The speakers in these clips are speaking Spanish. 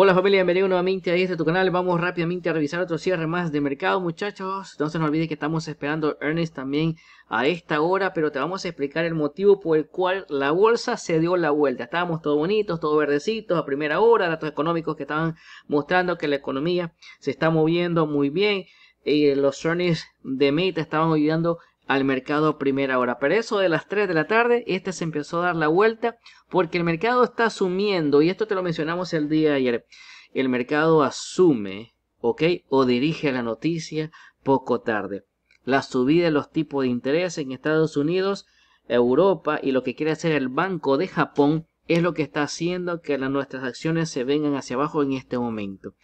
Hola familia, bienvenido nuevamente a este tu canal. Vamos rápidamente a revisar otro cierre más de mercado, muchachos. No se nos olvide que estamos esperando Ernest también a esta hora, pero te vamos a explicar el motivo por el cual la bolsa se dio la vuelta. Estábamos todos bonitos, todos verdecitos a primera hora, datos económicos que estaban mostrando que la economía se está moviendo muy bien. y eh, los earnings de Meta estaban ayudando al mercado primera hora. Pero eso de las 3 de la tarde, este se empezó a dar la vuelta porque el mercado está asumiendo, y esto te lo mencionamos el día de ayer, el mercado asume, ¿ok? O dirige la noticia poco tarde. La subida de los tipos de interés en Estados Unidos, Europa y lo que quiere hacer el Banco de Japón es lo que está haciendo que las, nuestras acciones se vengan hacia abajo en este momento.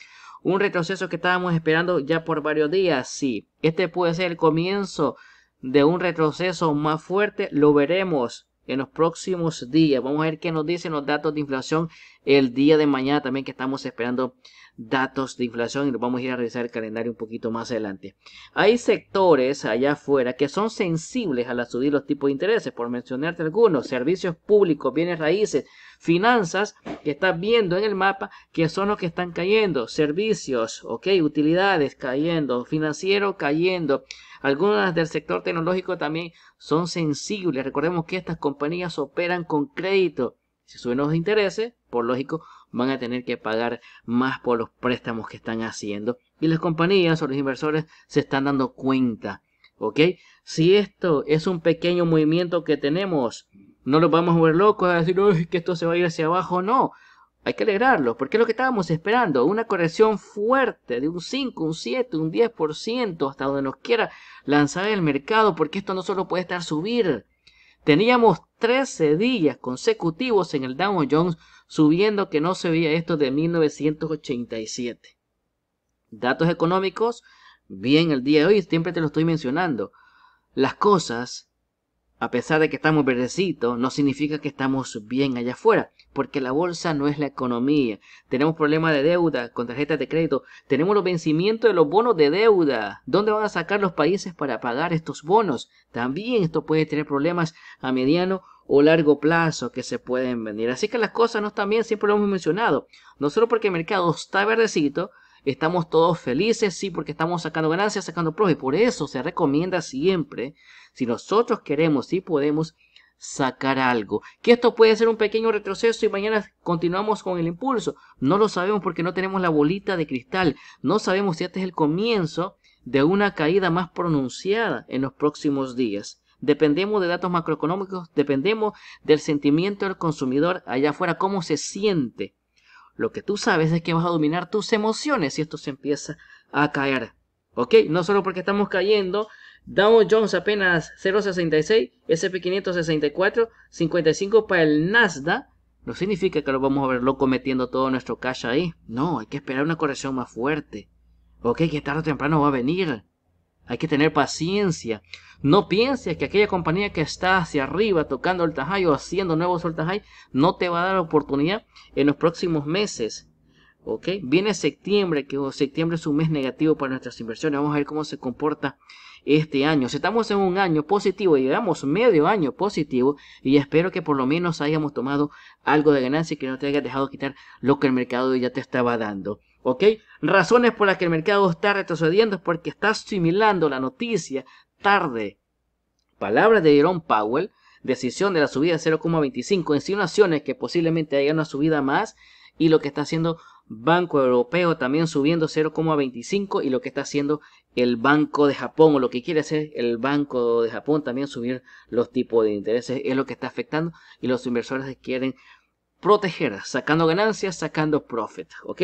Un retroceso que estábamos esperando ya por varios días, sí. Este puede ser el comienzo de un retroceso más fuerte, lo veremos en los próximos días. Vamos a ver qué nos dicen los datos de inflación el día de mañana también que estamos esperando datos de inflación y vamos a ir a revisar el calendario un poquito más adelante. Hay sectores allá afuera que son sensibles a la subida los tipos de intereses, por mencionarte algunos, servicios públicos, bienes raíces, finanzas, que estás viendo en el mapa que son los que están cayendo, servicios, ok, utilidades cayendo, financiero cayendo, algunas del sector tecnológico también son sensibles. Recordemos que estas compañías operan con crédito. Si suben los intereses, por lógico, van a tener que pagar más por los préstamos que están haciendo. Y las compañías o los inversores se están dando cuenta. ¿Ok? Si esto es un pequeño movimiento que tenemos, no lo vamos a ver locos a decir que esto se va a ir hacia abajo. No, hay que alegrarlo, porque es lo que estábamos esperando, una corrección fuerte de un 5, un 7, un 10%, hasta donde nos quiera lanzar el mercado, porque esto no solo puede estar subir. Teníamos 13 días consecutivos en el Dow Jones subiendo que no se veía esto de 1987. Datos económicos, bien el día de hoy, siempre te lo estoy mencionando. Las cosas, a pesar de que estamos verdecitos, no significa que estamos bien allá afuera porque la bolsa no es la economía. Tenemos problemas de deuda con tarjetas de crédito. Tenemos los vencimientos de los bonos de deuda. ¿Dónde van a sacar los países para pagar estos bonos? También esto puede tener problemas a mediano o largo plazo que se pueden venir. Así que las cosas no están bien, siempre lo hemos mencionado. No solo porque el mercado está verdecito, estamos todos felices, sí, porque estamos sacando ganancias, sacando pros. Y por eso se recomienda siempre, si nosotros queremos y podemos, sacar algo. Que esto puede ser un pequeño retroceso y mañana continuamos con el impulso. No lo sabemos porque no tenemos la bolita de cristal. No sabemos si este es el comienzo de una caída más pronunciada en los próximos días. Dependemos de datos macroeconómicos, dependemos del sentimiento del consumidor allá afuera, cómo se siente. Lo que tú sabes es que vas a dominar tus emociones si esto se empieza a caer. ¿Ok? No solo porque estamos cayendo Dow Jones apenas 0.66, sp 564 55 para el Nasdaq. No significa que lo vamos a ver loco metiendo todo nuestro cash ahí. No, hay que esperar una corrección más fuerte. Ok, que tarde o temprano va a venir. Hay que tener paciencia. No pienses que aquella compañía que está hacia arriba tocando el tajay o haciendo nuevos el tajay no te va a dar oportunidad en los próximos meses. ¿Ok? Viene septiembre, que septiembre es un mes negativo para nuestras inversiones. Vamos a ver cómo se comporta este año. Si estamos en un año positivo, llegamos medio año positivo y espero que por lo menos hayamos tomado algo de ganancia y que no te hayas dejado quitar lo que el mercado ya te estaba dando. ¿Ok? Razones por las que el mercado está retrocediendo es porque está asimilando la noticia tarde. Palabras de Jerome Powell, decisión de la subida de 0,25, insinuaciones que posiblemente haya una subida más y lo que está haciendo Banco Europeo también subiendo 0,25 y lo que está haciendo el Banco de Japón o lo que quiere hacer el Banco de Japón también subir los tipos de intereses es lo que está afectando y los inversores quieren proteger sacando ganancias sacando profit ok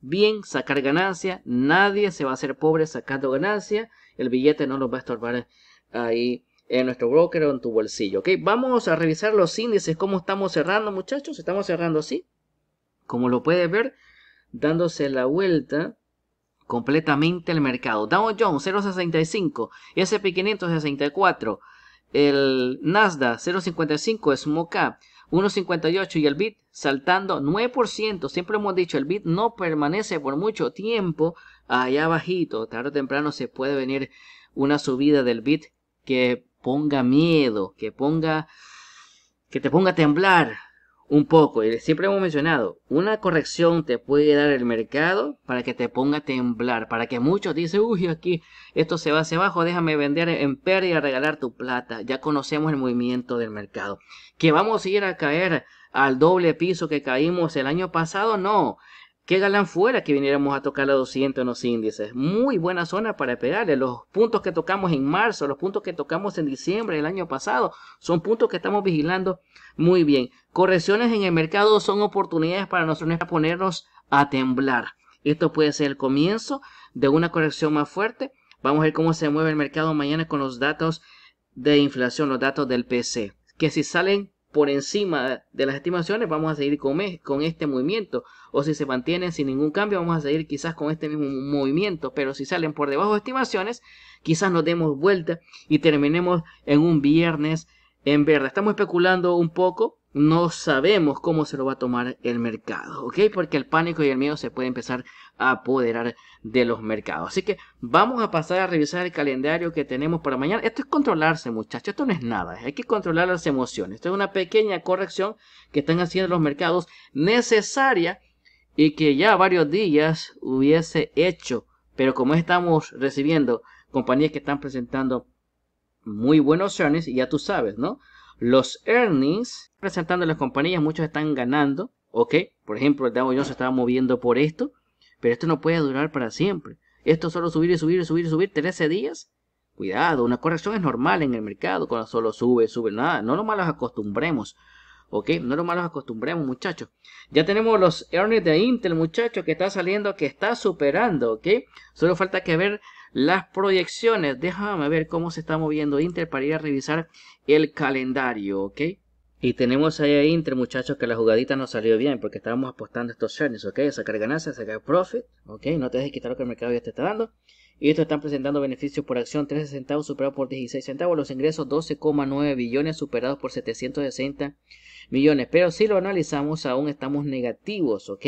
bien sacar ganancia nadie se va a hacer pobre sacando ganancia el billete no los va a estorbar ahí en nuestro broker o en tu bolsillo ok vamos a revisar los índices cómo estamos cerrando muchachos estamos cerrando así como lo puedes ver dándose la vuelta completamente el mercado. Dow Jones 0.65, S&P 564, el Nasdaq 0.55, Smoka 1.58 y el BIT saltando 9%. Siempre hemos dicho, el BIT no permanece por mucho tiempo allá bajito. Tarde o temprano se puede venir una subida del BIT que ponga miedo, que ponga que te ponga a temblar un poco, y siempre hemos mencionado, una corrección te puede dar el mercado para que te ponga a temblar, para que muchos dicen, uy, aquí esto se va hacia abajo, déjame vender en pérdida, regalar tu plata. Ya conocemos el movimiento del mercado. ¿Que vamos a ir a caer al doble piso que caímos el año pasado? No. Qué galán fuera que viniéramos a tocar la 200 en los índices. Muy buena zona para pegarle. Los puntos que tocamos en marzo, los puntos que tocamos en diciembre del año pasado, son puntos que estamos vigilando muy bien. Correcciones en el mercado son oportunidades para nosotros para ponernos a temblar. Esto puede ser el comienzo de una corrección más fuerte. Vamos a ver cómo se mueve el mercado mañana con los datos de inflación, los datos del PC. Que si salen por encima de las estimaciones, vamos a seguir con, con, este movimiento. O si se mantienen sin ningún cambio, vamos a seguir quizás con este mismo movimiento. Pero si salen por debajo de estimaciones, quizás nos demos vuelta y terminemos en un viernes en verdad, estamos especulando un poco, no sabemos cómo se lo va a tomar el mercado, ¿ok? Porque el pánico y el miedo se puede empezar a apoderar de los mercados. Así que vamos a pasar a revisar el calendario que tenemos para mañana. Esto es controlarse, muchachos, esto no es nada, hay que controlar las emociones. Esto es una pequeña corrección que están haciendo los mercados necesaria y que ya varios días hubiese hecho, pero como estamos recibiendo compañías que están presentando muy buenos earnings, y ya tú sabes, ¿no? Los earnings, presentando las compañías, muchos están ganando, ¿ok? Por ejemplo, el Dow Jones se estaba moviendo por esto, pero esto no puede durar para siempre. Esto solo subir y subir y subir y subir 13 días. Cuidado, una corrección es normal en el mercado, cuando solo sube, sube, nada, no lo malos acostumbremos. ¿ok? No lo malos acostumbremos, muchachos. Ya tenemos los earnings de Intel, muchachos, que está saliendo, que está superando, ¿ok? Solo falta que ver las proyecciones. Déjame ver cómo se está moviendo Inter para ir a revisar el calendario, ¿ok? Y tenemos ahí a Inter, muchachos, que la jugadita no salió bien porque estábamos apostando estos earnings, ¿ok? A sacar ganancias, a sacar profit, ¿ok? No te dejes quitar lo que el mercado ya te está dando. Y esto están presentando beneficios por acción 13 centavos superados por 16 centavos, los ingresos 12,9 billones superados por 760 millones. Pero si lo analizamos, aún estamos negativos, ¿ok?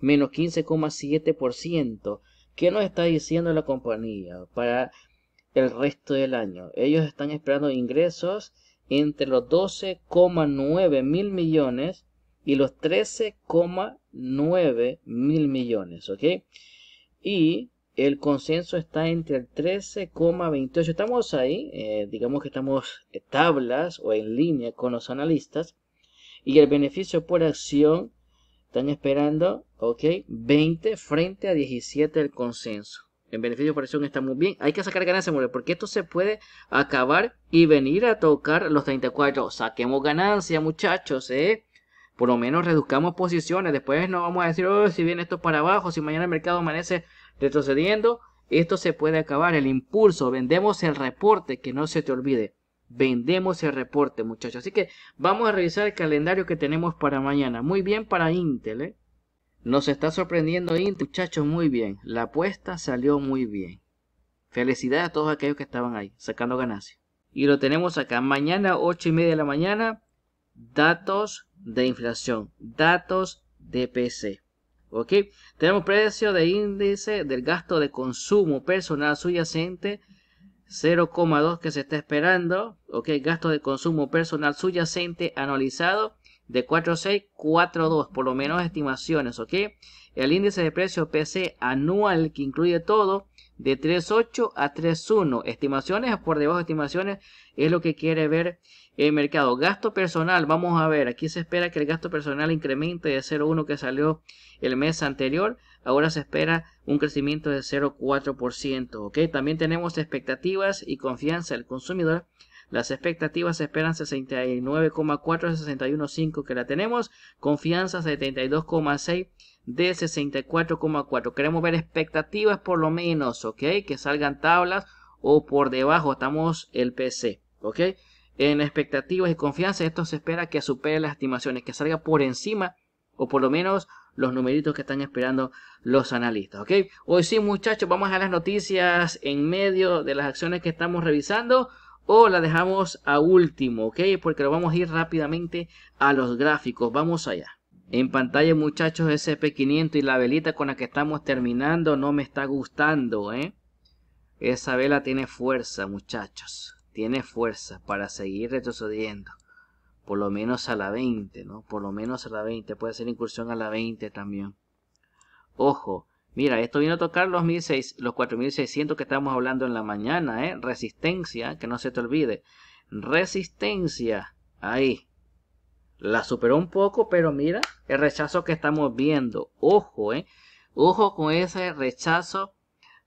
Menos 15,7%. ¿Qué nos está diciendo la compañía para el resto del año? Ellos están esperando ingresos entre los 12,9 mil millones y los 13,9 mil millones, ¿ok? Y el consenso está entre el 13,28. Estamos ahí, eh, digamos que estamos tablas o en línea con los analistas. Y el beneficio por acción están esperando, ok, 20 frente a 17 el consenso. En beneficio de operación está muy bien. Hay que sacar ganancias, porque esto se puede acabar y venir a tocar los 34. Saquemos ganancia, muchachos, ¿eh? Por lo menos reduzcamos posiciones. Después no vamos a decir, oh, si viene esto para abajo, si mañana el mercado amanece retrocediendo. Esto se puede acabar. El impulso, vendemos el reporte, que no se te olvide vendemos el reporte, muchachos. Así que vamos a revisar el calendario que tenemos para mañana. Muy bien para Intel, ¿eh? Nos está sorprendiendo Intel, muchachos, muy bien. La apuesta salió muy bien. Felicidades a todos aquellos que estaban ahí, sacando ganas Y lo tenemos acá, mañana 8 y media de la mañana, datos de inflación, datos de PC. ¿Ok? Tenemos precio de índice del gasto de consumo personal subyacente 0,2 que se está esperando, ok, gasto de consumo personal subyacente anualizado de 4,642, por lo menos estimaciones, ok. El índice de precio PC anual que incluye todo de 3,8 a 3,1, estimaciones por debajo de estimaciones es lo que quiere ver el mercado. Gasto personal, vamos a ver, aquí se espera que el gasto personal incremente de 0,1 que salió el mes anterior. Ahora se espera un crecimiento de 0,4%. ok También tenemos expectativas y confianza del consumidor. Las expectativas esperan 69,4 61,5 que la tenemos. Confianza 72,6 de 64,4. Queremos ver expectativas por lo menos, ¿ok? Que salgan tablas o por debajo estamos el PC, ¿ok? en expectativas y confianza, esto se espera que supere las estimaciones, que salga por encima o por lo menos los numeritos que están esperando los analistas. ¿ok? Hoy sí, muchachos, vamos a las noticias en medio de las acciones que estamos revisando o la dejamos a último, ¿ok? Porque lo vamos a ir rápidamente a los gráficos. Vamos allá. En pantalla, muchachos, SP500 y la velita con la que estamos terminando no me está gustando, ¿eh? Esa vela tiene fuerza, muchachos tiene fuerza para seguir retrocediendo. Por lo menos a la 20, ¿no? Por lo menos a la 20. Puede hacer incursión a la 20 también. Ojo, mira, esto viene a tocar los, los 4600 que estábamos hablando en la mañana, ¿eh? Resistencia, que no se te olvide. Resistencia, ahí. La superó un poco, pero mira el rechazo que estamos viendo. Ojo, ¿eh? Ojo con ese rechazo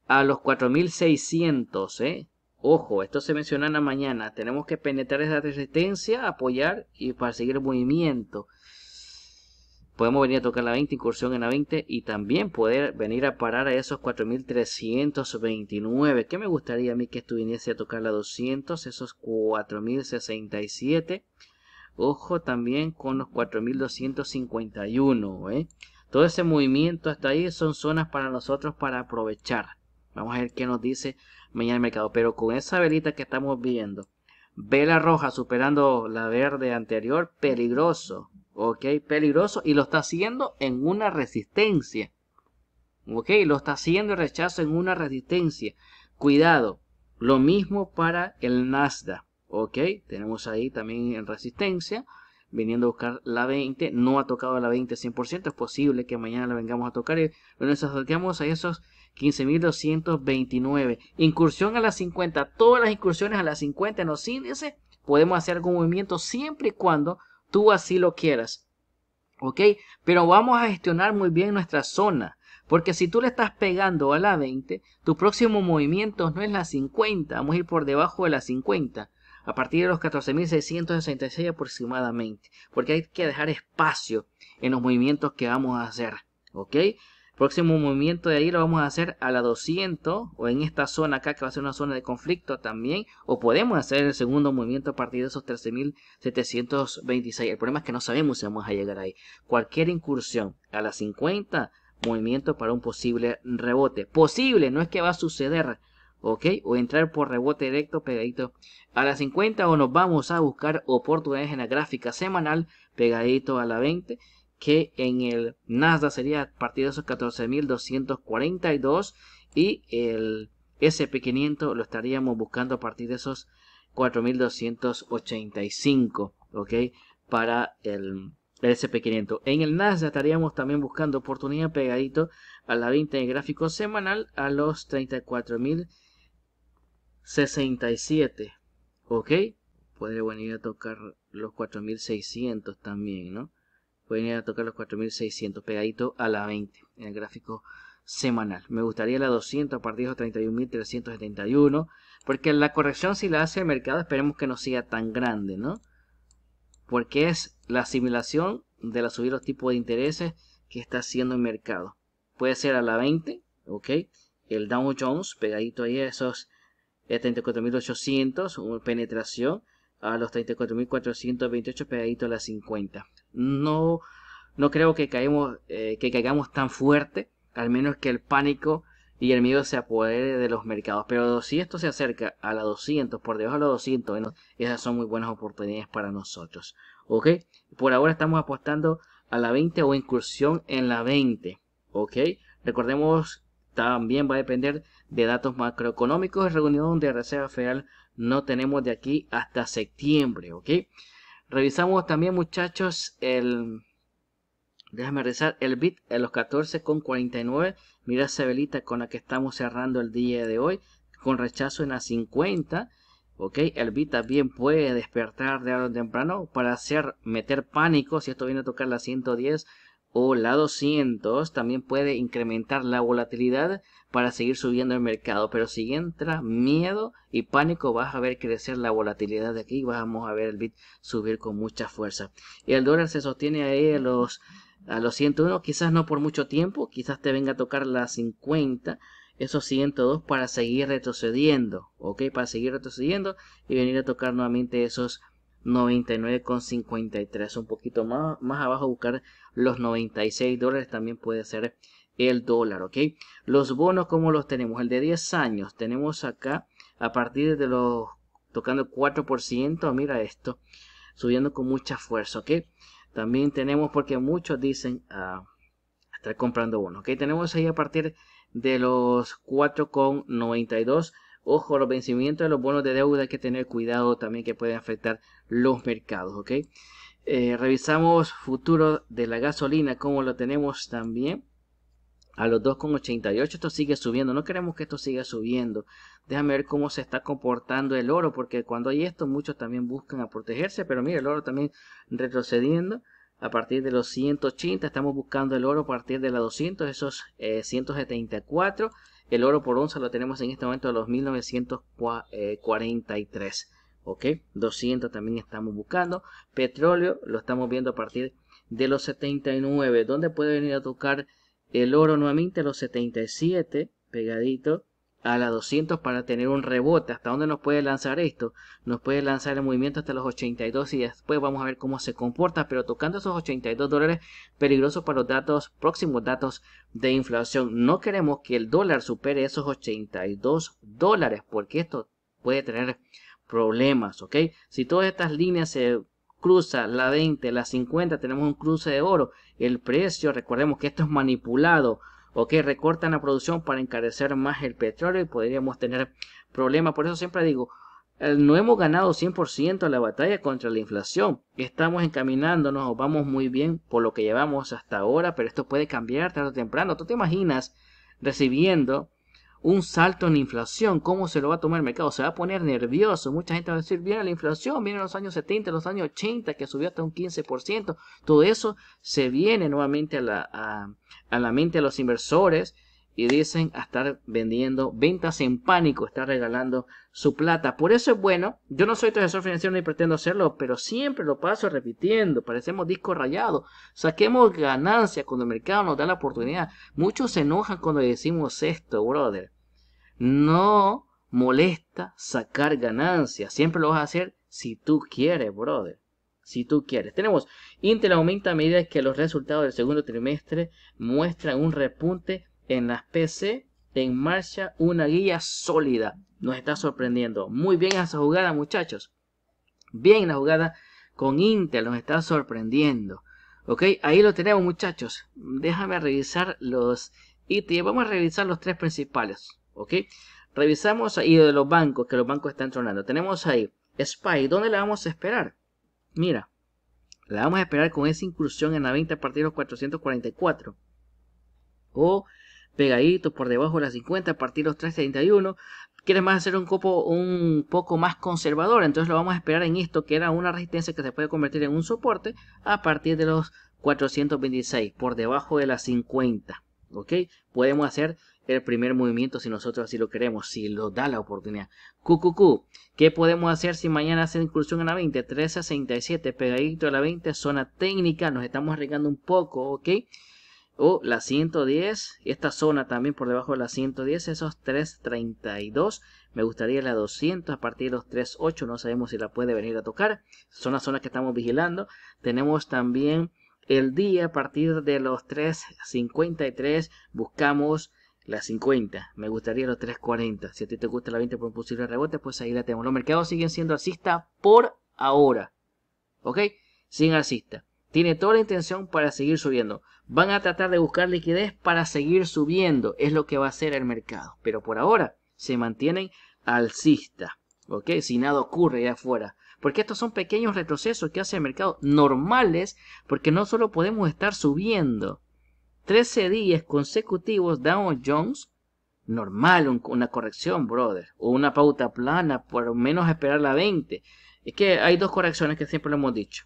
a los 4600, ¿eh? Ojo, esto se menciona en la mañana. Tenemos que penetrar esa resistencia, apoyar y para seguir el movimiento. Podemos venir a tocar la 20, incursión en la 20 y también poder venir a parar a esos 4.329. Que me gustaría a mí que viniese a tocar la 200, esos 4.067. Ojo también con los 4.251. ¿eh? Todo ese movimiento hasta ahí son zonas para nosotros para aprovechar. Vamos a ver qué nos dice mañana el mercado. Pero con esa velita que estamos viendo, vela roja superando la verde anterior, peligroso. Ok, peligroso. Y lo está haciendo en una resistencia. Ok, lo está haciendo el rechazo en una resistencia. Cuidado. Lo mismo para el Nasdaq. Ok, tenemos ahí también en resistencia viniendo a buscar la 20, no ha tocado la 20 100%, es posible que mañana la vengamos a tocar y nos acerquemos a esos 15.229. Incursión a las 50. Todas las incursiones a las 50 en los índices podemos hacer algún movimiento siempre y cuando tú así lo quieras. ¿Ok? Pero vamos a gestionar muy bien nuestra zona. Porque si tú le estás pegando a la 20, tu próximo movimiento no es la 50. Vamos a ir por debajo de la 50. A partir de los 14.666 aproximadamente. Porque hay que dejar espacio en los movimientos que vamos a hacer. ¿Ok? Próximo movimiento de ahí lo vamos a hacer a la 200 o en esta zona acá que va a ser una zona de conflicto también. O podemos hacer el segundo movimiento a partir de esos 13.726. El problema es que no sabemos si vamos a llegar ahí. Cualquier incursión a la 50, movimiento para un posible rebote. Posible, no es que va a suceder. ¿ok? O entrar por rebote directo pegadito a la 50 o nos vamos a buscar oportunidades en la gráfica semanal pegadito a la 20 que en el Nasdaq sería a partir de esos 14.242 y el SP500 lo estaríamos buscando a partir de esos 4.285, ¿ok? Para el, SP500. En el Nasdaq estaríamos también buscando oportunidad pegadito a la venta de gráfico semanal a los 34.067, ¿ok? Podría venir a tocar los 4.600 también, ¿no? pueden ir a tocar los 4600 pegadito a la 20 en el gráfico semanal. Me gustaría la 200 partidos 31.371 porque la corrección si la hace el mercado esperemos que no sea tan grande, ¿no? Porque es la asimilación de la subida de los tipos de intereses que está haciendo el mercado. Puede ser a la 20, ¿ok? El Dow Jones pegadito ahí a esos 34.800, eh, una penetración a los 34.428 pegadito a la 50 no, no creo que, eh, que caigamos tan fuerte, al menos que el pánico y el miedo se apodere de los mercados. Pero si esto se acerca a la 200, por debajo de la 200, esas son muy buenas oportunidades para nosotros. ¿Ok? Por ahora estamos apostando a la 20 o incursión en la 20. ¿Ok? Recordemos, también va a depender de datos macroeconómicos. Reunión de Reserva Federal no tenemos de aquí hasta septiembre. ¿Ok? Revisamos también, muchachos, el. Déjame revisar el bit en los 14,49. Mira esa velita con la que estamos cerrando el día de hoy. Con rechazo en la 50. Ok, el bit también puede despertar de algo temprano para hacer meter pánico si esto viene a tocar la 110 o la 200 también puede incrementar la volatilidad para seguir subiendo el mercado. Pero si entra miedo y pánico, vas a ver crecer la volatilidad de aquí. Vamos a ver el bit subir con mucha fuerza. Y el dólar se sostiene ahí a los, a los 101, quizás no por mucho tiempo, quizás te venga a tocar la 50 esos 102 para seguir retrocediendo, ok, para seguir retrocediendo y venir a tocar nuevamente esos 99,53 un poquito más, más abajo buscar los 96 dólares también puede ser el dólar ok los bonos como los tenemos el de 10 años tenemos acá a partir de los tocando 4% mira esto subiendo con mucha fuerza ok también tenemos porque muchos dicen a ah, estar comprando bonos ok tenemos ahí a partir de los 4,92 Ojo, los vencimientos de los bonos de deuda hay que tener cuidado también que pueden afectar los mercados, ¿ok? Eh, revisamos futuro de la gasolina, como lo tenemos también a los 2,88. Esto sigue subiendo. No queremos que esto siga subiendo. Déjame ver cómo se está comportando el oro, porque cuando hay esto, muchos también buscan a protegerse. Pero mira, el oro también retrocediendo. A partir de los 180, estamos buscando el oro a partir de la 200, esos 174. Eh, el oro por onza lo tenemos en este momento a los 1943. ¿Ok? 200 también estamos buscando. Petróleo lo estamos viendo a partir de los 79. ¿Dónde puede venir a tocar el oro nuevamente? los 77, pegadito a la 200 para tener un rebote. ¿Hasta dónde nos puede lanzar esto? Nos puede lanzar el movimiento hasta los 82 y después vamos a ver cómo se comporta. Pero tocando esos 82 dólares, peligroso para los datos, próximos datos de inflación. No queremos que el dólar supere esos 82 dólares porque esto puede tener problemas, ¿ok? Si todas estas líneas se cruzan la 20, la 50, tenemos un cruce de oro. El precio, recordemos que esto es manipulado o que recortan la producción para encarecer más el petróleo y podríamos tener problemas. Por eso siempre digo, eh, no hemos ganado 100% la batalla contra la inflación. Estamos encaminándonos, vamos muy bien por lo que llevamos hasta ahora, pero esto puede cambiar tarde o temprano. ¿Tú te imaginas recibiendo un salto en inflación, ¿cómo se lo va a tomar el mercado? Se va a poner nervioso. Mucha gente va a decir, viene la inflación, viene los años 70, los años 80, que subió hasta un 15%. Todo eso se viene nuevamente a la, a, a la mente de los inversores y dicen a estar vendiendo ventas en pánico, estar regalando su plata. Por eso es bueno, yo no soy asesor financiero ni pretendo hacerlo, pero siempre lo paso repitiendo, parecemos disco rayado, saquemos ganancias cuando el mercado nos da la oportunidad. Muchos se enojan cuando decimos esto, brother. No molesta sacar ganancias. Siempre lo vas a hacer si tú quieres, brother. Si tú quieres. Tenemos Intel aumenta a medida que los resultados del segundo trimestre muestran un repunte en las PC. En marcha una guía sólida. Nos está sorprendiendo. Muy bien esa jugada, muchachos. Bien la jugada con Intel. Nos está sorprendiendo. Ok, ahí lo tenemos muchachos. Déjame revisar los y Vamos a revisar los tres principales. ¿ok? Revisamos ahí de los bancos, que los bancos están tronando. Tenemos ahí SPY, ¿dónde la vamos a esperar? Mira, la vamos a esperar con esa incursión en la venta a partir de los 444. O pegadito por debajo de la 50 a partir de los 331. Quieres más hacer un, copo, un poco más conservador, entonces lo vamos a esperar en esto, que era una resistencia que se puede convertir en un soporte a partir de los 426, por debajo de las 50. ¿Ok? Podemos hacer el primer movimiento si nosotros así lo queremos, si lo da la oportunidad. cu ¿qué podemos hacer si mañana hace incursión en la 20? 367, pegadito a la 20, zona técnica, nos estamos arriesgando un poco, ¿ok? O la 110, esta zona también por debajo de la 110, esos 332. Me gustaría la 200 a partir de los 38, no sabemos si la puede venir a tocar. Son las zonas que estamos vigilando. Tenemos también el día a partir de los 353, buscamos la 50, me gustaría los 340. Si a ti te gusta la 20 por un posible rebote, pues ahí la tenemos. Los mercados siguen siendo alcistas por ahora. ¿Ok? sin alcista Tiene toda la intención para seguir subiendo. Van a tratar de buscar liquidez para seguir subiendo. Es lo que va a hacer el mercado. Pero por ahora se mantienen alcistas. ¿Ok? Si nada ocurre allá afuera. Porque estos son pequeños retrocesos que hace el mercado normales. Porque no solo podemos estar subiendo 13 días consecutivos Down Jones. Normal, una corrección, brother. O una pauta plana, por menos esperar la 20. Es que hay dos correcciones que siempre lo hemos dicho.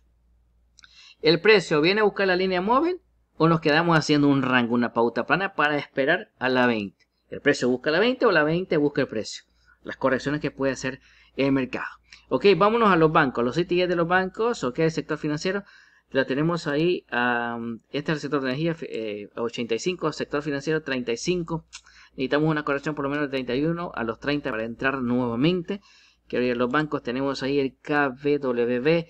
El precio viene a buscar la línea móvil o nos quedamos haciendo un rango, una pauta plana para esperar a la 20. El precio busca la 20 o la 20 busca el precio. Las correcciones que puede hacer el mercado. Ok, vámonos a los bancos, los CTI de los bancos, ok, el sector financiero. La tenemos ahí, este es el sector de energía, 85, eh, sector financiero 35. Necesitamos una corrección por lo menos de 31 a los 30 para entrar nuevamente. Quiero ir a los bancos, tenemos ahí el KBWB.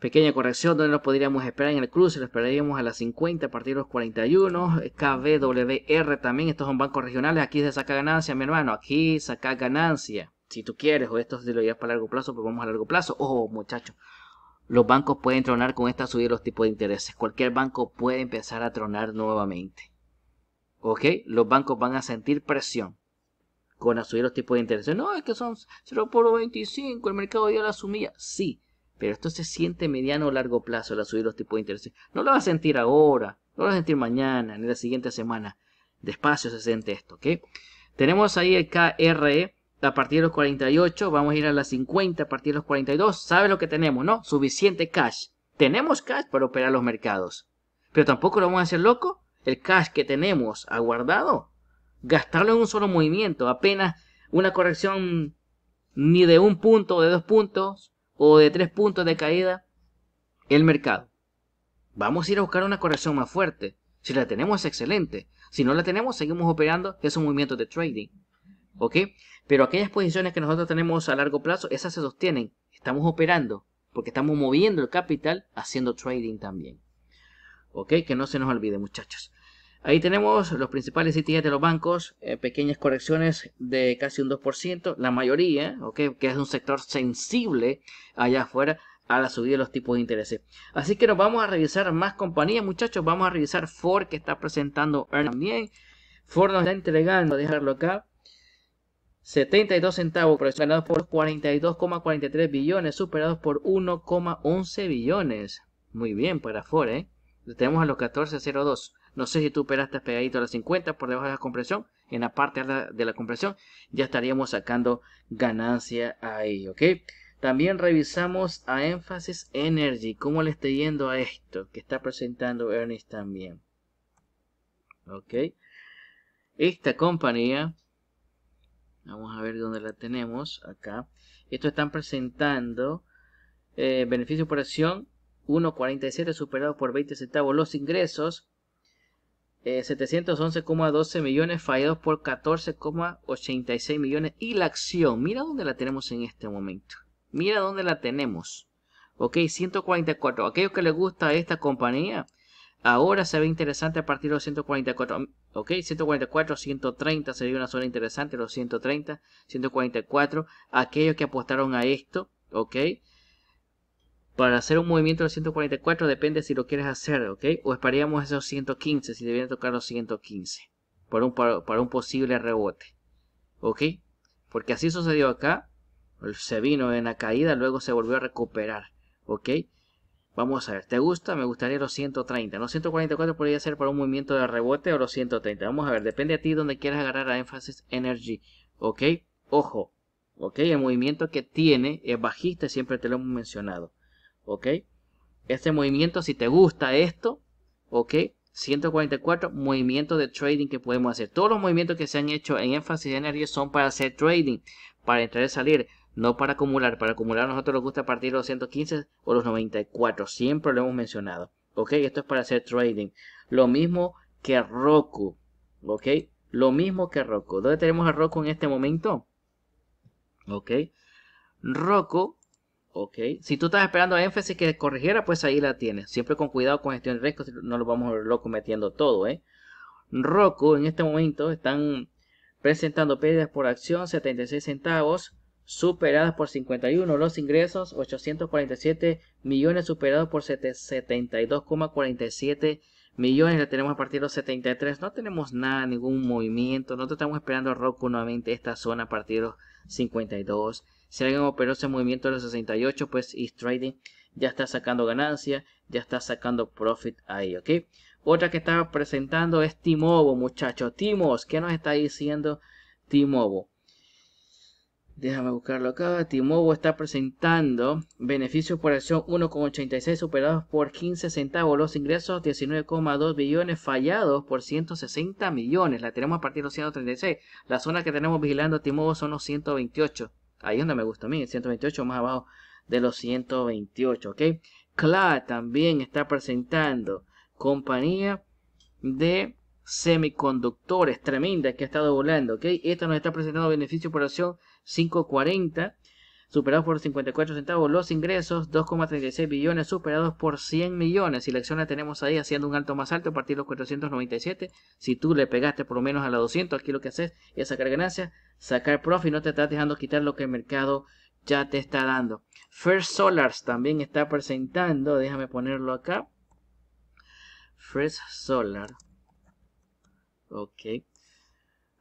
Pequeña corrección donde nos podríamos esperar en el cruce, lo esperaríamos a las 50 a partir de los 41. KBWR también, estos son bancos regionales, aquí se saca ganancia, mi hermano, aquí saca ganancia. Si tú quieres, o esto si lo llevas para largo plazo, pues vamos a largo plazo. Ojo, muchachos, los bancos pueden tronar con esta subida de los tipos de intereses. Cualquier banco puede empezar a tronar nuevamente. ¿Ok? Los bancos van a sentir presión con la subida de los tipos de intereses. No, es que son 0.25, el mercado ya la asumía. Sí, pero esto se siente mediano o largo plazo, la subida de los tipos de intereses. No lo va a sentir ahora, no lo va a sentir mañana, ni la siguiente semana. Despacio se siente esto, ¿ok? Tenemos ahí el KRE a partir de los 48, vamos a ir a las 50 a partir de los 42. ¿Sabe lo que tenemos, no? Suficiente cash. Tenemos cash para operar los mercados. Pero tampoco lo vamos a hacer loco. El cash que tenemos aguardado, gastarlo en un solo movimiento, apenas una corrección ni de un punto de dos puntos o de tres puntos de caída, el mercado. Vamos a ir a buscar una corrección más fuerte. Si la tenemos, excelente. Si no la tenemos, seguimos operando Es un movimiento de trading. ¿Ok? Pero aquellas posiciones que nosotros tenemos a largo plazo, esas se sostienen. Estamos operando porque estamos moviendo el capital haciendo trading también. ¿Ok? Que no se nos olvide, muchachos. Ahí tenemos los principales CTS de los bancos, eh, pequeñas correcciones de casi un 2%, la mayoría, ¿ok? que es un sector sensible allá afuera a la subida de los tipos de intereses. Así que nos vamos a revisar más compañías, muchachos. Vamos a revisar Ford que está presentando también. Ford nos está entregando, dejarlo acá, 72 centavos, presionados ganados por 42,43 billones, superados por 1,11 billones. Muy bien para afuera ¿eh? Tenemos a los 14,02. No sé si tú operaste pegadito a los 50 por debajo de la compresión. En la parte de la compresión ya estaríamos sacando ganancia ahí, ¿ok? También revisamos a énfasis Energy. ¿Cómo le está yendo a esto que está presentando Ernest también? ¿Ok? Esta compañía Vamos a ver dónde la tenemos. Acá. Esto están presentando eh, beneficio por acción 1.47 superado por 20 centavos. Los ingresos eh, 711,12 millones fallados por 14,86 millones. Y la acción, mira dónde la tenemos en este momento. Mira dónde la tenemos. Ok, 144. Aquellos que les gusta esta compañía, Ahora se ve interesante a partir de los 144, mm, ok, 144, 130 sería una zona interesante, los 130, 144, aquellos que apostaron a esto, ok. Para hacer un movimiento de 144 depende si lo quieres hacer, ok, o esperaríamos esos 115 si debieran tocar los 115 un, para un posible rebote, ok. Porque así sucedió acá, se vino en la caída, luego se volvió a recuperar, ok. Vamos a ver, ¿te gusta? Me gustaría los 130. Los 144 podría ser para un movimiento de rebote o los 130. Vamos a ver, depende a ti donde quieras agarrar a énfasis energy. ¿Ok? Ojo. ¿Ok? El movimiento que tiene es bajista, siempre te lo hemos mencionado. ¿Ok? Este movimiento, si te gusta esto, ¿ok? 144 movimiento de trading que podemos hacer. Todos los movimientos que se han hecho en énfasis energy son para hacer trading, para entrar y salir. No para acumular, para acumular nosotros nos gusta partir los 115 o los 94, siempre lo hemos mencionado. ¿Ok? Esto es para hacer trading. Lo mismo que Roku. ¿Ok? Lo mismo que Roku. ¿Dónde tenemos a Roku en este momento? ¿Ok? Roku. ¿Ok? Si tú estás esperando a énfasis que corrigiera, pues ahí la tienes. Siempre con cuidado con gestión de riesgos no lo vamos a ver loco metiendo todo, ¿eh? Roku en este momento están presentando pérdidas por acción 76 centavos superadas por 51 los ingresos, 847 millones superados por 72,47 millones, la tenemos a partir de los 73, no tenemos nada, ningún movimiento, nosotros estamos esperando a Roku nuevamente esta zona a partir de los 52, si alguien operó ese movimiento de los 68, pues East Trading ya está sacando ganancia, ya está sacando profit ahí, ¿ok? Otra que estaba presentando es Timobo, muchachos, Timos, ¿qué nos está diciendo Timobo? Déjame buscarlo acá. Timobo está presentando beneficios por acción 1,86 superados por 15 centavos. Los ingresos 19,2 billones fallados por 160 millones. La tenemos a partir de los 136. La zona que tenemos vigilando Timobo son los 128. Ahí es donde me gusta a mí, 128 más abajo de los 128, ¿ok? CLA también está presentando compañía de semiconductores tremenda que ha estado volando, ¿ok? Esta nos está presentando beneficios por acción 5.40 superados por 54 centavos los ingresos, 2,36 billones superados por 100 millones. Y la acción la tenemos ahí haciendo un alto más alto a partir de los 497. Si tú le pegaste por lo menos a la 200, aquí lo que haces es sacar ganancias, sacar profit, no te estás dejando quitar lo que el mercado ya te está dando. First Solars también está presentando, déjame ponerlo acá. First Solar. Ok.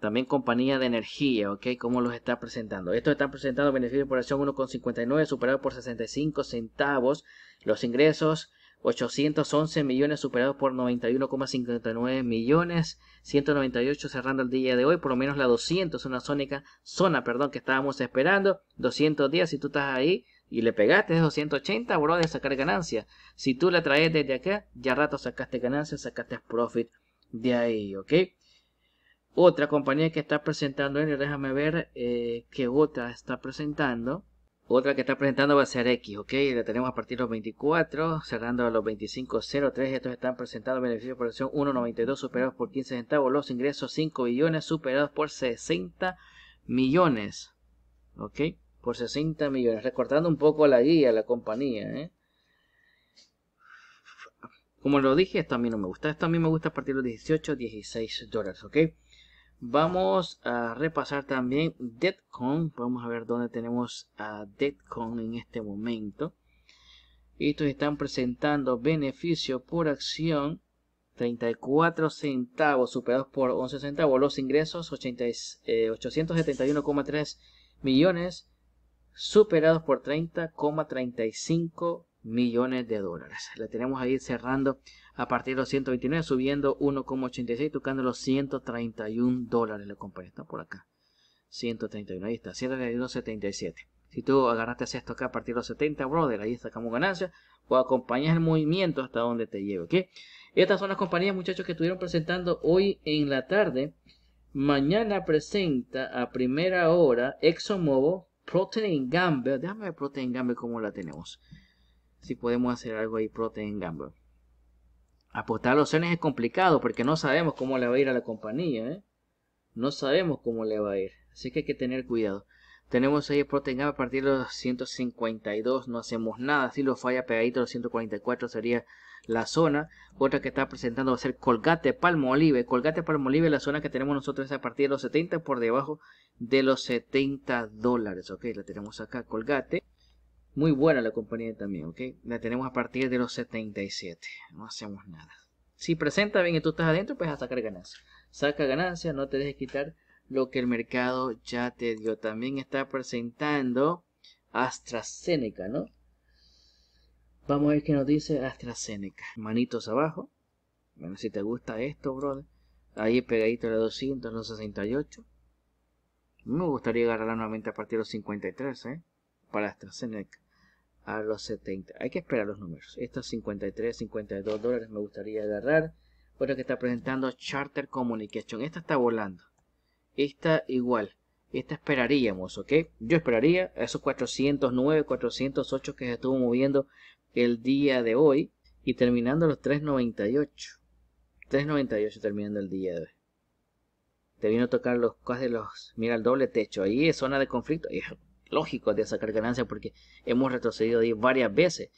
También compañía de energía, ¿ok? ¿Cómo los está presentando? Estos están presentando beneficio por acción 1,59 superado por 65 centavos. Los ingresos 811 millones superados por 91,59 millones. 198 cerrando el día de hoy, por lo menos la 200, una sónica zona perdón, que estábamos esperando. 210 si tú estás ahí y le pegaste esos 280 bro, de sacar ganancia. Si tú la traes desde acá, ya rato sacaste ganancia, sacaste profit de ahí, ¿ok? Otra compañía que está presentando, déjame ver eh, qué otra está presentando. Otra que está presentando va a ser X, ¿ok? La tenemos a partir de los 24, cerrando a los 25.03. Estos están presentando beneficios por acción 1.92 superados por 15 centavos. Los ingresos 5 billones superados por 60 millones, ¿ok? Por 60 millones. Recortando un poco la guía, la compañía, ¿eh? Como lo dije, esto a mí no me gusta. Esto a mí me gusta a partir de los 18, 16 dólares, ¿ok? Vamos a repasar también DeadCon. Vamos a ver dónde tenemos a DeadCon en este momento. Estos están presentando beneficio por acción 34 centavos, superados por 11 centavos. Los ingresos 871,3 eh, millones, superados por 30,35 millones de dólares. La tenemos ahí cerrando a partir de los 129, subiendo 1,86, tocando los 131 dólares la compañía. Está por acá. 131, ahí está, 131,77. Si tú agarraste esto acá a partir de los 70, brother, ahí está sacamos ganancias o acompañas el movimiento hasta donde te lleve, ¿ok? Estas son las compañías, muchachos, que estuvieron presentando hoy en la tarde. Mañana presenta a primera hora ExxonMobil, Protein Gamble. Déjame ver Protein Gamble cómo la tenemos si podemos hacer algo ahí Protein Gamble. Apostar a los cenes es complicado porque no sabemos cómo le va a ir a la compañía. ¿eh? No sabemos cómo le va a ir. Así que hay que tener cuidado. Tenemos ahí Protein Gamble a partir de los 152. No hacemos nada. Si lo falla pegadito a los 144 sería la zona. Otra que está presentando va a ser Colgate palmo olive Colgate Palmolive es la zona que tenemos nosotros es a partir de los 70 por debajo de los 70 dólares. Ok, la tenemos acá. Colgate. Muy buena la compañía también, ¿ok? La tenemos a partir de los 77. No hacemos nada. Si presenta bien y tú estás adentro, pues a sacar ganancias. Saca ganancias, no te dejes quitar lo que el mercado ya te dio. También está presentando AstraZeneca, ¿no? Vamos a ver qué nos dice AstraZeneca. Manitos abajo. Bueno, si te gusta esto, brother. Ahí pegadito a los 200, Me gustaría agarrarla nuevamente a partir de los 53, ¿eh? para seneca a los 70. Hay que esperar los números. Estos 53, 52 dólares me gustaría agarrar. Bueno, que está presentando Charter Communication. Esta está volando. Esta igual. Esta esperaríamos, ¿ok? Yo esperaría a esos 409, 408 que se estuvo moviendo el día de hoy. Y terminando los 398. 398 terminando el día de hoy. Te vino a tocar los de los. Mira el doble techo. Ahí es zona de conflicto. Lógico de sacar ganancia porque hemos retrocedido varias veces.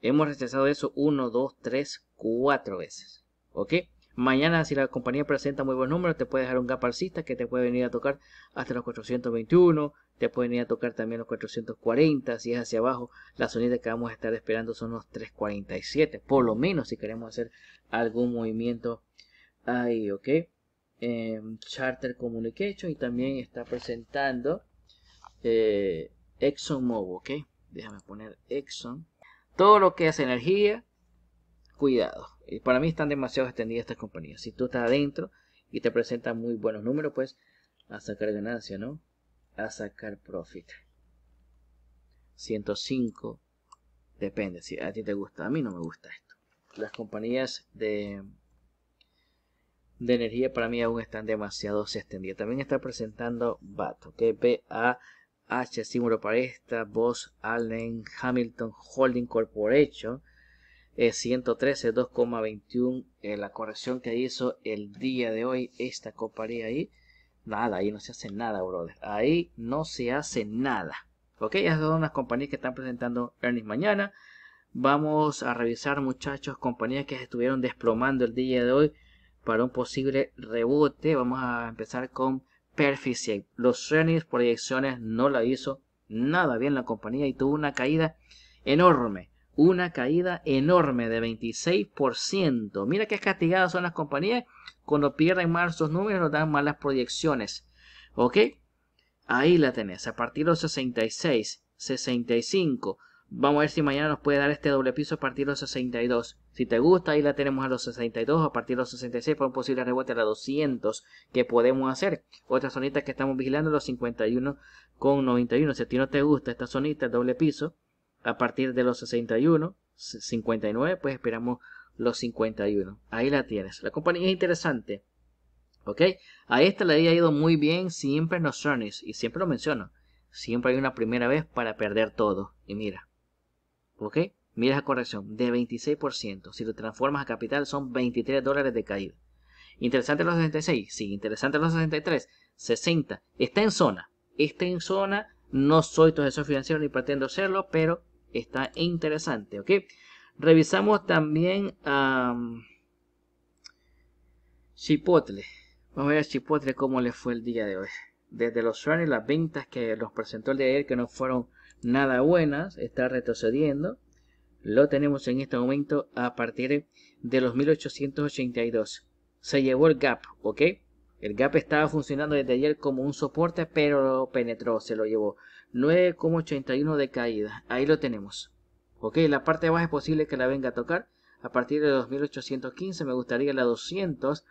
Hemos rechazado eso 1, 2, 3, 4 veces. ¿Ok? Mañana, si la compañía presenta muy buen número, te puede dejar un gap alcista que te puede venir a tocar hasta los 421, te puede venir a tocar también los 440. Si es hacia abajo, las unidades que vamos a estar esperando son los 347, por lo menos si queremos hacer algún movimiento ahí, ¿ok? Eh, Charter Communication y también está presentando eh, ExxonMobil, ¿ok? Déjame poner Exxon. Todo lo que es energía, cuidado. Eh, para mí están demasiado extendidas estas compañías. Si tú estás adentro y te presentan muy buenos números, pues a sacar ganancia, ¿no? A sacar profit. 105, depende si a ti te gusta, a mí no me gusta esto. Las compañías de, de energía para mí aún están demasiado extendidas. También está presentando Bato, ¿ok? a H. para esta, Boss, Allen, Hamilton Holding Corporation, eh, 113, 2,21. Eh, la corrección que hizo el día de hoy esta compañía ahí, nada, ahí no se hace nada, brother. Ahí no se hace nada. Ok, esas son las compañías que están presentando earnings mañana. Vamos a revisar, muchachos, compañías que estuvieron desplomando el día de hoy para un posible rebote. Vamos a empezar con los earnings proyecciones no la hizo nada bien la compañía y tuvo una caída enorme. Una caída enorme de 26%. Mira qué castigadas son las compañías cuando pierden mal sus números, nos dan malas proyecciones. ¿Ok? Ahí la tenés. A partir de los 66, 65, Vamos a ver si mañana nos puede dar este doble piso a partir de los 62. Si te gusta, ahí la tenemos a los 62, a partir de los 66 por un posible rebote a los 200 que podemos hacer. Otra zonita que estamos vigilando los 51 con 91. Si a ti no te gusta esta zonita, el doble piso, a partir de los 61, 59, pues esperamos los 51. Ahí la tienes. La compañía es interesante. ¿Ok? A esta le ha ido muy bien siempre en los earnings, y siempre lo menciono. Siempre hay una primera vez para perder todo. Y mira, ¿Ok? Mira esa corrección, de 26%. Si lo transformas a capital son 23 dólares de caída. ¿Interesante los 66? Sí, interesante los 63. 60. Está en zona. Está en zona. No soy tu asesor financiero ni pretendo serlo, pero está interesante, ¿ok? Revisamos también a Chipotle. Vamos a ver a Chipotle cómo le fue el día de hoy. Desde los y las ventas que nos presentó el día de ayer que no fueron nada buenas, está retrocediendo. Lo tenemos en este momento a partir de los 1882. Se llevó el gap, ¿ok? El gap estaba funcionando desde ayer como un soporte, pero lo penetró, se lo llevó. 9,81 de caída, ahí lo tenemos. Ok, la parte baja es posible que la venga a tocar a partir de 2815, me gustaría la 200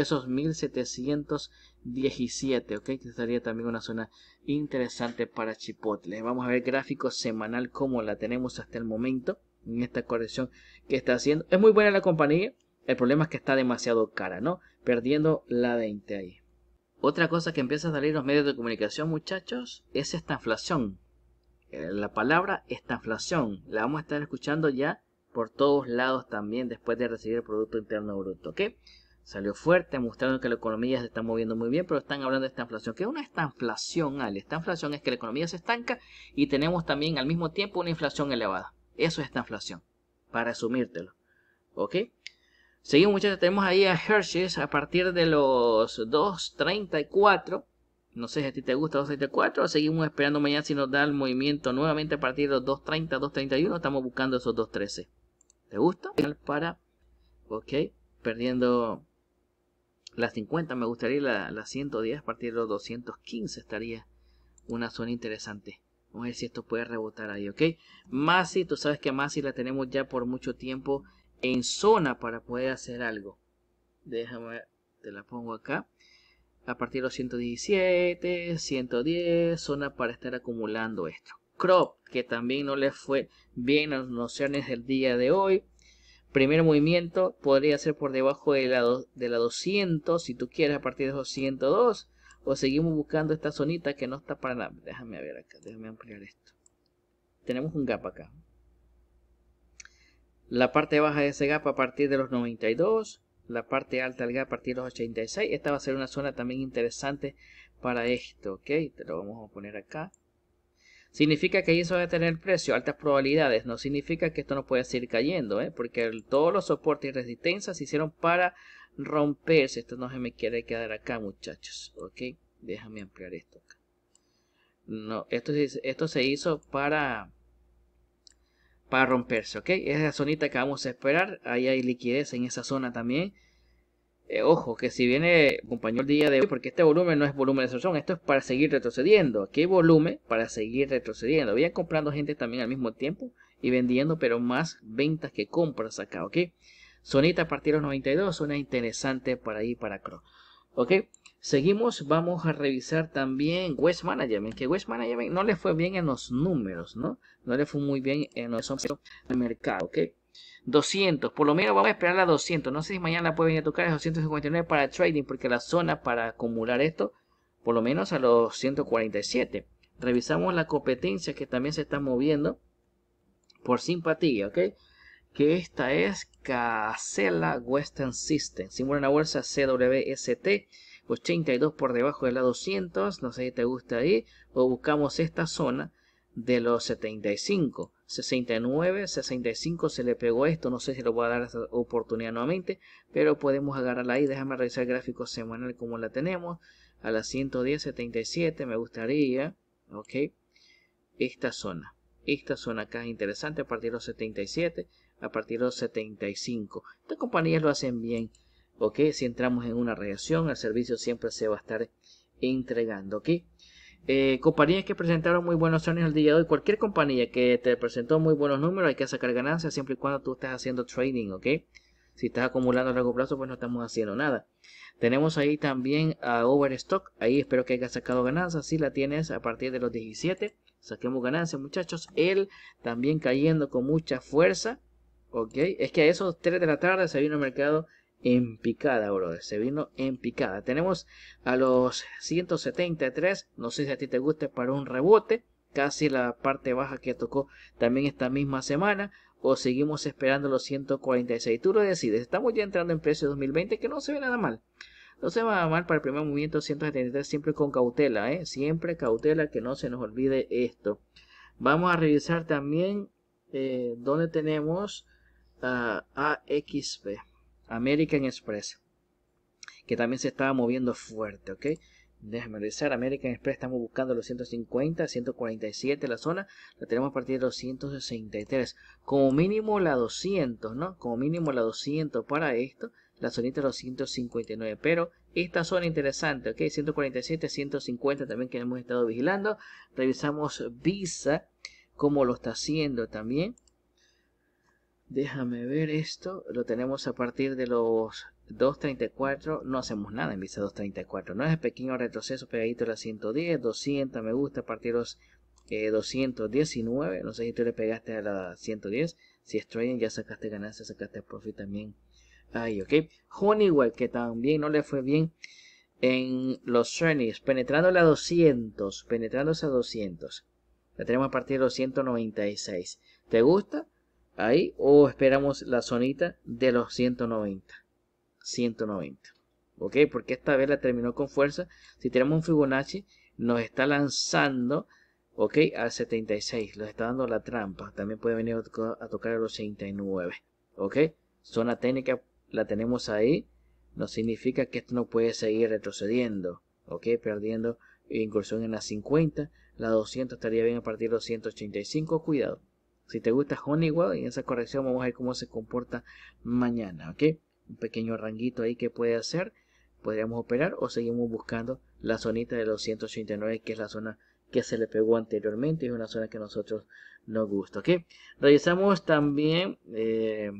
esos 1717, ¿ok? Que estaría también una zona interesante para Chipotle. Vamos a ver gráfico semanal como la tenemos hasta el momento en esta corrección que está haciendo. Es muy buena la compañía, el problema es que está demasiado cara, ¿no? Perdiendo la 20 ahí. Otra cosa que empieza a salir en los medios de comunicación, muchachos, es esta inflación. Eh, la palabra esta inflación. la vamos a estar escuchando ya por todos lados también después de recibir el Producto Interno Bruto, ¿ok? salió fuerte, mostraron que la economía se está moviendo muy bien, pero están hablando de esta inflación. ¿Qué es una estanflación, Ale? Esta inflación es que la economía se estanca y tenemos también al mismo tiempo una inflación elevada. Eso es esta inflación, para asumírtelo. ¿Ok? Seguimos muchachos, tenemos ahí a Hershey's a partir de los 2.34. No sé si a ti te gusta 2.34. Seguimos esperando mañana si nos da el movimiento nuevamente a partir de los 2.30, 2.31. Estamos buscando esos 2.13. ¿Te gusta? Para... Ok. Perdiendo las 50 me gustaría las la 110 a partir de los 215 estaría una zona interesante vamos a ver si esto puede rebotar ahí ok Masi tú sabes que Masi la tenemos ya por mucho tiempo en zona para poder hacer algo déjame te la pongo acá a partir de los 117 110 zona para estar acumulando esto crop que también no le fue bien a los nociones del día de hoy primer movimiento podría ser por debajo de la, de la 200, si tú quieres, a partir de 202. O seguimos buscando esta zonita que no está para nada. Déjame ver acá, déjame ampliar esto. Tenemos un gap acá. La parte baja de ese gap a partir de los 92. La parte alta del gap a partir de los 86. Esta va a ser una zona también interesante para esto, ¿ok? Te lo vamos a poner acá. Significa que eso a tener precio, altas probabilidades, no significa que esto no pueda seguir cayendo, ¿eh? porque todos los soportes y resistencias se hicieron para romperse. Esto no se me quiere quedar acá, muchachos. Ok, déjame ampliar esto acá. No, esto, esto se hizo para, para romperse, ok. Es la zonita que vamos a esperar. Ahí hay liquidez en esa zona también. Eh, ojo, que si viene, compañero, el día de hoy, porque este volumen no es volumen de solución, esto es para seguir retrocediendo. qué volumen para seguir retrocediendo. ir comprando gente también al mismo tiempo y vendiendo, pero más ventas que compras acá, ¿ok? Sonita a partir de los 92, suena interesante para ir para Cro. ¿Ok? Seguimos, vamos a revisar también West Management, que West Management no le fue bien en los números, ¿no? No le fue muy bien en los números del mercado, ¿ok? 200, por lo menos vamos a esperar la 200. No sé si mañana puede venir a tocar, 259 para trading, porque la zona para acumular esto, por lo menos a los 147. Revisamos la competencia que también se está moviendo por simpatía, ¿ok? Que esta es Casella Western System. Simula una bolsa CWST, 82 por debajo de la 200, no sé si te gusta ahí, o buscamos esta zona de los 75. 69, 65 se le pegó esto, no sé si lo voy a dar esta oportunidad nuevamente, pero podemos agarrarla ahí, déjame revisar el gráfico semanal como la tenemos, a las 110, 77 me gustaría, ok, esta zona, esta zona acá es interesante a partir de los 77, a partir de los 75, estas compañías lo hacen bien, ok, si entramos en una reacción, el servicio siempre se va a estar entregando, ok, eh, compañías que presentaron muy buenos años el día de hoy. Cualquier compañía que te presentó muy buenos números, hay que sacar ganancias siempre y cuando tú estés haciendo trading, ¿ok? Si estás acumulando a largo plazo, pues no estamos haciendo nada. Tenemos ahí también a Overstock. Ahí espero que hayas sacado ganancias. Si la tienes a partir de los 17, saquemos ganancias, muchachos. Él también cayendo con mucha fuerza. Ok, es que a esos 3 de la tarde se vino el mercado en picada, brother. Se vino en picada. Tenemos a los 173. No sé si a ti te guste para un rebote. Casi la parte baja que tocó también esta misma semana. O seguimos esperando los 146. Tú lo decides. Estamos ya entrando en precio 2020 que no se ve nada mal. No se va mal para el primer movimiento 173 siempre con cautela, ¿eh? Siempre cautela que no se nos olvide esto. Vamos a revisar también donde eh, dónde tenemos a AXP. American Express, que también se estaba moviendo fuerte, ¿ok? Déjame revisar, American Express estamos buscando los 150, 147 la zona, la tenemos a partir de los 163, como mínimo la 200, ¿no? Como mínimo la 200 para esto, la zonita de los 159, pero esta zona interesante, ok, 147, 150 también que hemos estado vigilando, revisamos Visa, cómo lo está haciendo también, Déjame ver esto. Lo tenemos a partir de los 234. No hacemos nada en vista 234. No es pequeño retroceso pegadito a la 110. 200 me gusta a partir de los 219. Eh, no sé si tú le pegaste a la 110. Si es trading ya sacaste ganancia, sacaste profit también. ahí ok. Honeywell que también no le fue bien en los earnings. Penetrando la 200. penetrando a 200. La tenemos a partir de los 196. ¿Te gusta? ahí o esperamos la zonita de los 190. 190. ¿Ok? Porque esta vez la terminó con fuerza. Si tenemos un Fibonacci, nos está lanzando, ¿ok? Al 76. Nos está dando la trampa. También puede venir a tocar a los 89, ¿Ok? Zona técnica la tenemos ahí. nos significa que esto no puede seguir retrocediendo. ¿Ok? Perdiendo incursión en la 50. La 200 estaría bien a partir de los 185. Cuidado. Si te gusta Honeywell, y esa corrección vamos a ver cómo se comporta mañana, ¿ok? Un pequeño ranguito ahí que puede hacer, podríamos operar o seguimos buscando la zonita de los 189, que es la zona que se le pegó anteriormente y es una zona que a nosotros nos gusta, ¿ok? Revisamos también eh,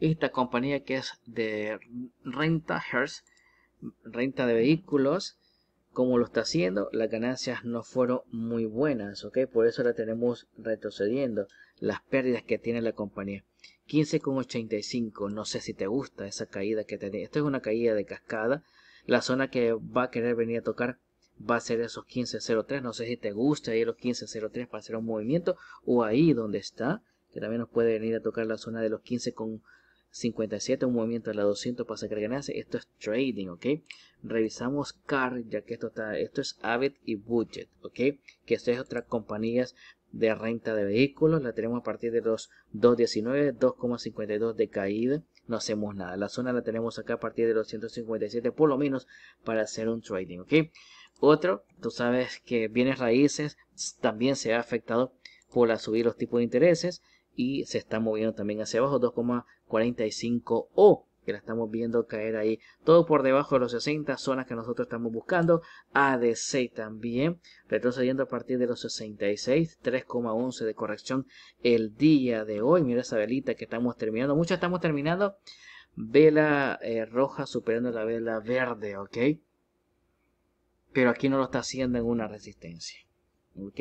esta compañía que es de renta Hertz, renta de vehículos, como lo está haciendo, las ganancias no fueron muy buenas, ¿ok? Por eso la tenemos retrocediendo, las pérdidas que tiene la compañía. 15,85, no sé si te gusta esa caída que tenía. Esto es una caída de cascada. La zona que va a querer venir a tocar va a ser esos 15.03. No sé si te gusta ir los 15.03 para hacer un movimiento o ahí donde está, que también nos puede venir a tocar la zona de los 15 con 57, un movimiento de la 200 para sacar ganancias. Esto es trading, ¿ok? Revisamos CAR, ya que esto, está, esto es Avid y Budget, ¿ok? Que esto es otras compañías de renta de vehículos. La tenemos a partir de los 2.19, 2,52 de caída. No hacemos nada. La zona la tenemos acá a partir de los 157 por lo menos para hacer un trading, ¿ok? Otro, tú sabes que bienes raíces también se ha afectado por la subida de los tipos de intereses y se está moviendo también hacia abajo, 2,45 O que la estamos viendo caer ahí, todo por debajo de los 60, zonas que nosotros estamos buscando, ADC también, retrocediendo a partir de los 66, 3,11 de corrección el día de hoy, mira esa velita que estamos terminando, muchas estamos terminando, vela eh, roja superando la vela verde, ok, pero aquí no lo está haciendo en una resistencia, ok,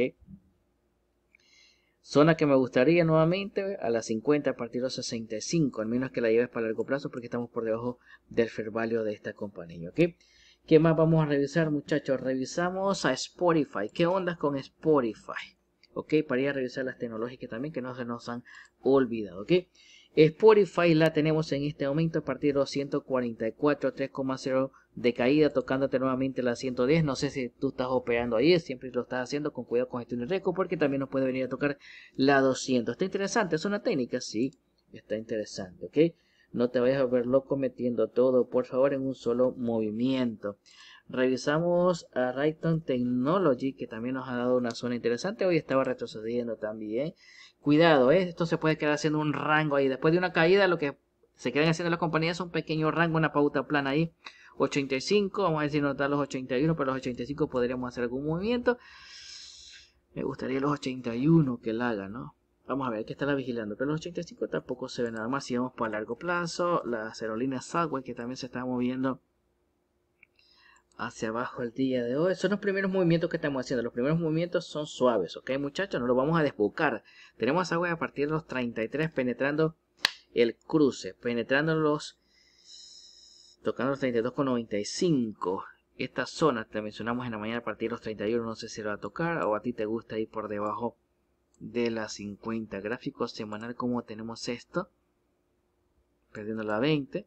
Zona que me gustaría nuevamente a las 50 a partir de los 65, al menos que la lleves para largo plazo porque estamos por debajo del fair de esta compañía, ¿ok? ¿Qué más vamos a revisar, muchachos? Revisamos a Spotify. ¿Qué onda con Spotify? ¿Ok? Para ir a revisar las tecnológicas también que no se nos han olvidado, ¿ok? Spotify la tenemos en este momento a partir de los 144, 3,0 de caída, tocándote nuevamente la 110. No sé si tú estás operando ahí, siempre lo estás haciendo con cuidado con gestión de riesgo, porque también nos puede venir a tocar la 200. Está interesante, es una técnica, sí, está interesante, ¿ok? No te vayas a ver loco metiendo todo, por favor, en un solo movimiento. Revisamos a Rayton Technology, que también nos ha dado una zona interesante. Hoy estaba retrocediendo también. Cuidado, ¿eh? esto se puede quedar haciendo un rango ahí. Después de una caída, lo que se quedan haciendo las compañías es un pequeño rango, una pauta plana ahí. 85, vamos a decir, notar los 81, pero los 85 podríamos hacer algún movimiento. Me gustaría los 81 que la haga, ¿no? Vamos a ver, hay que la vigilando. Pero los 85 tampoco se ve nada más. Si vamos para largo plazo, la aerolíneas Southwest que también se está moviendo hacia abajo el día de hoy. Son los primeros movimientos que estamos haciendo. Los primeros movimientos son suaves, ¿ok muchachos? No los vamos a desbocar. Tenemos agua a partir de los 33 penetrando el cruce, penetrando los... Tocando los 32,95. Esta zona te mencionamos en la mañana a partir de los 31. No sé si lo va a tocar o a ti te gusta ir por debajo de las 50. Gráfico semanal como tenemos esto. Perdiendo la 20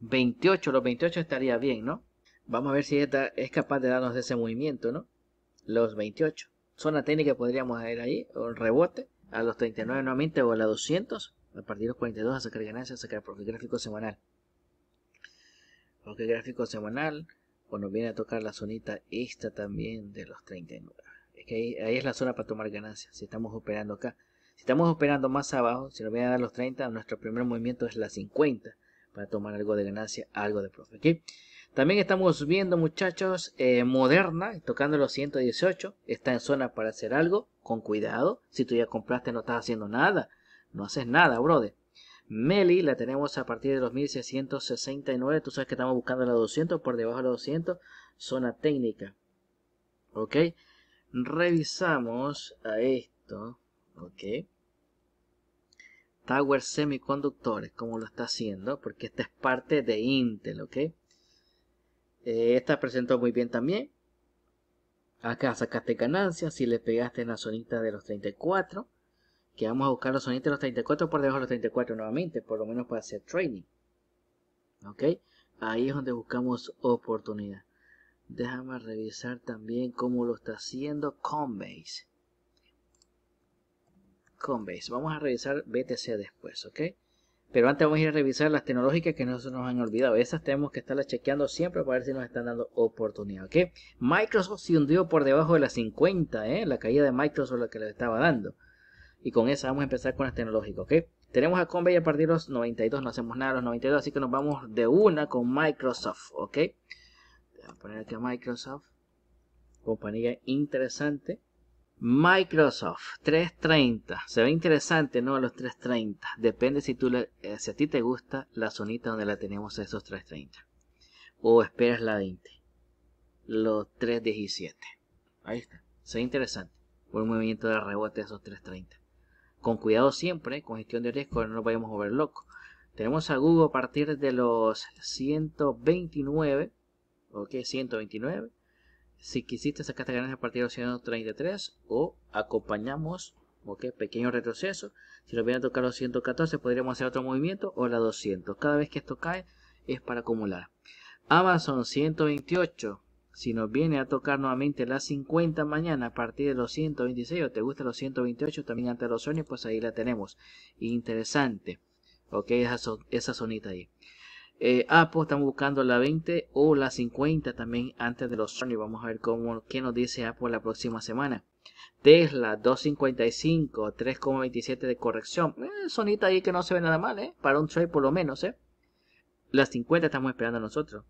28, los 28 estaría bien, ¿no? Vamos a ver si esta es capaz de darnos ese movimiento, ¿no? Los 28. Zona técnica podríamos ir ahí, o rebote, a los 39 nuevamente o a la 200. A partir de los 42 a sacar ganancias, a sacar porque gráfico semanal. Porque gráfico semanal, o nos viene a tocar la zonita esta también de los 39. Es que ahí, es la zona para tomar ganancias, si estamos operando acá. Si estamos operando más abajo, si nos viene a dar los 30, nuestro primer movimiento es la 50 para tomar algo de ganancia, algo de profe. También estamos viendo muchachos eh, Moderna, tocando los 118, está en zona para hacer algo, con cuidado, si tú ya compraste no estás haciendo nada, no haces nada, brother. Meli la tenemos a partir de los 1669, tú sabes que estamos buscando la 200, por debajo de la 200, zona técnica. ¿Ok? Revisamos a esto, ¿ok? Tower Semiconductores, como lo está haciendo, porque esta es parte de Intel, ¿ok? Eh, esta presentó muy bien también. Acá sacaste ganancias si le pegaste en la zonita de los 34. Que vamos a buscar la zonita de los 34 por debajo de los 34 nuevamente, por lo menos para hacer trading. ¿Ok? Ahí es donde buscamos oportunidad. Déjame revisar también cómo lo está haciendo Coinbase. Conveys, Vamos a revisar BTC e después, ¿ok? Pero antes vamos a ir a revisar las tecnológicas que no se nos han olvidado. Esas tenemos que estarlas chequeando siempre para ver si nos están dando oportunidad, ¿ok? Microsoft se hundió por debajo de las 50, ¿eh? La caída de Microsoft la que les estaba dando. Y con esa vamos a empezar con las tecnológicas, ¿ok? Tenemos a Coinbase a partir de los 92, no hacemos nada a los 92, así que nos vamos de una con Microsoft, ¿ok? Voy a poner aquí a Microsoft, compañía interesante. Microsoft 330. Se ve interesante, ¿no? Los 330. Depende si, tú eh, si a ti te gusta la zonita donde la tenemos esos 330. O esperas la 20. Los 317. Ahí está. Se ve interesante. Un movimiento de rebote de esos 330. Con cuidado siempre, ¿eh? con gestión de riesgo, no nos vayamos a volver locos. Tenemos a Google a partir de los 129. Ok, 129 si quisiste sacaste ganas a partir de 133 o acompañamos ok, pequeño retroceso. Si nos viene a tocar los 114 podríamos hacer otro movimiento o la 200. Cada vez que esto cae es para acumular. Amazon 128. Si nos viene a tocar nuevamente las 50 mañana a partir de los 126 o te gusta los 128 también ante los sueños, pues ahí la tenemos. Interesante. Ok, esa, esa zonita ahí. Eh, Apple ah, pues, estamos buscando la 20 o la 50 también antes de los Sony. Vamos a ver cómo, qué nos dice Apple la próxima semana. Tesla 255, 3,27 de corrección. Eh, sonita ahí que no se ve nada mal, ¿eh? Para un trade por lo menos, ¿eh? Las 50 estamos esperando nosotros.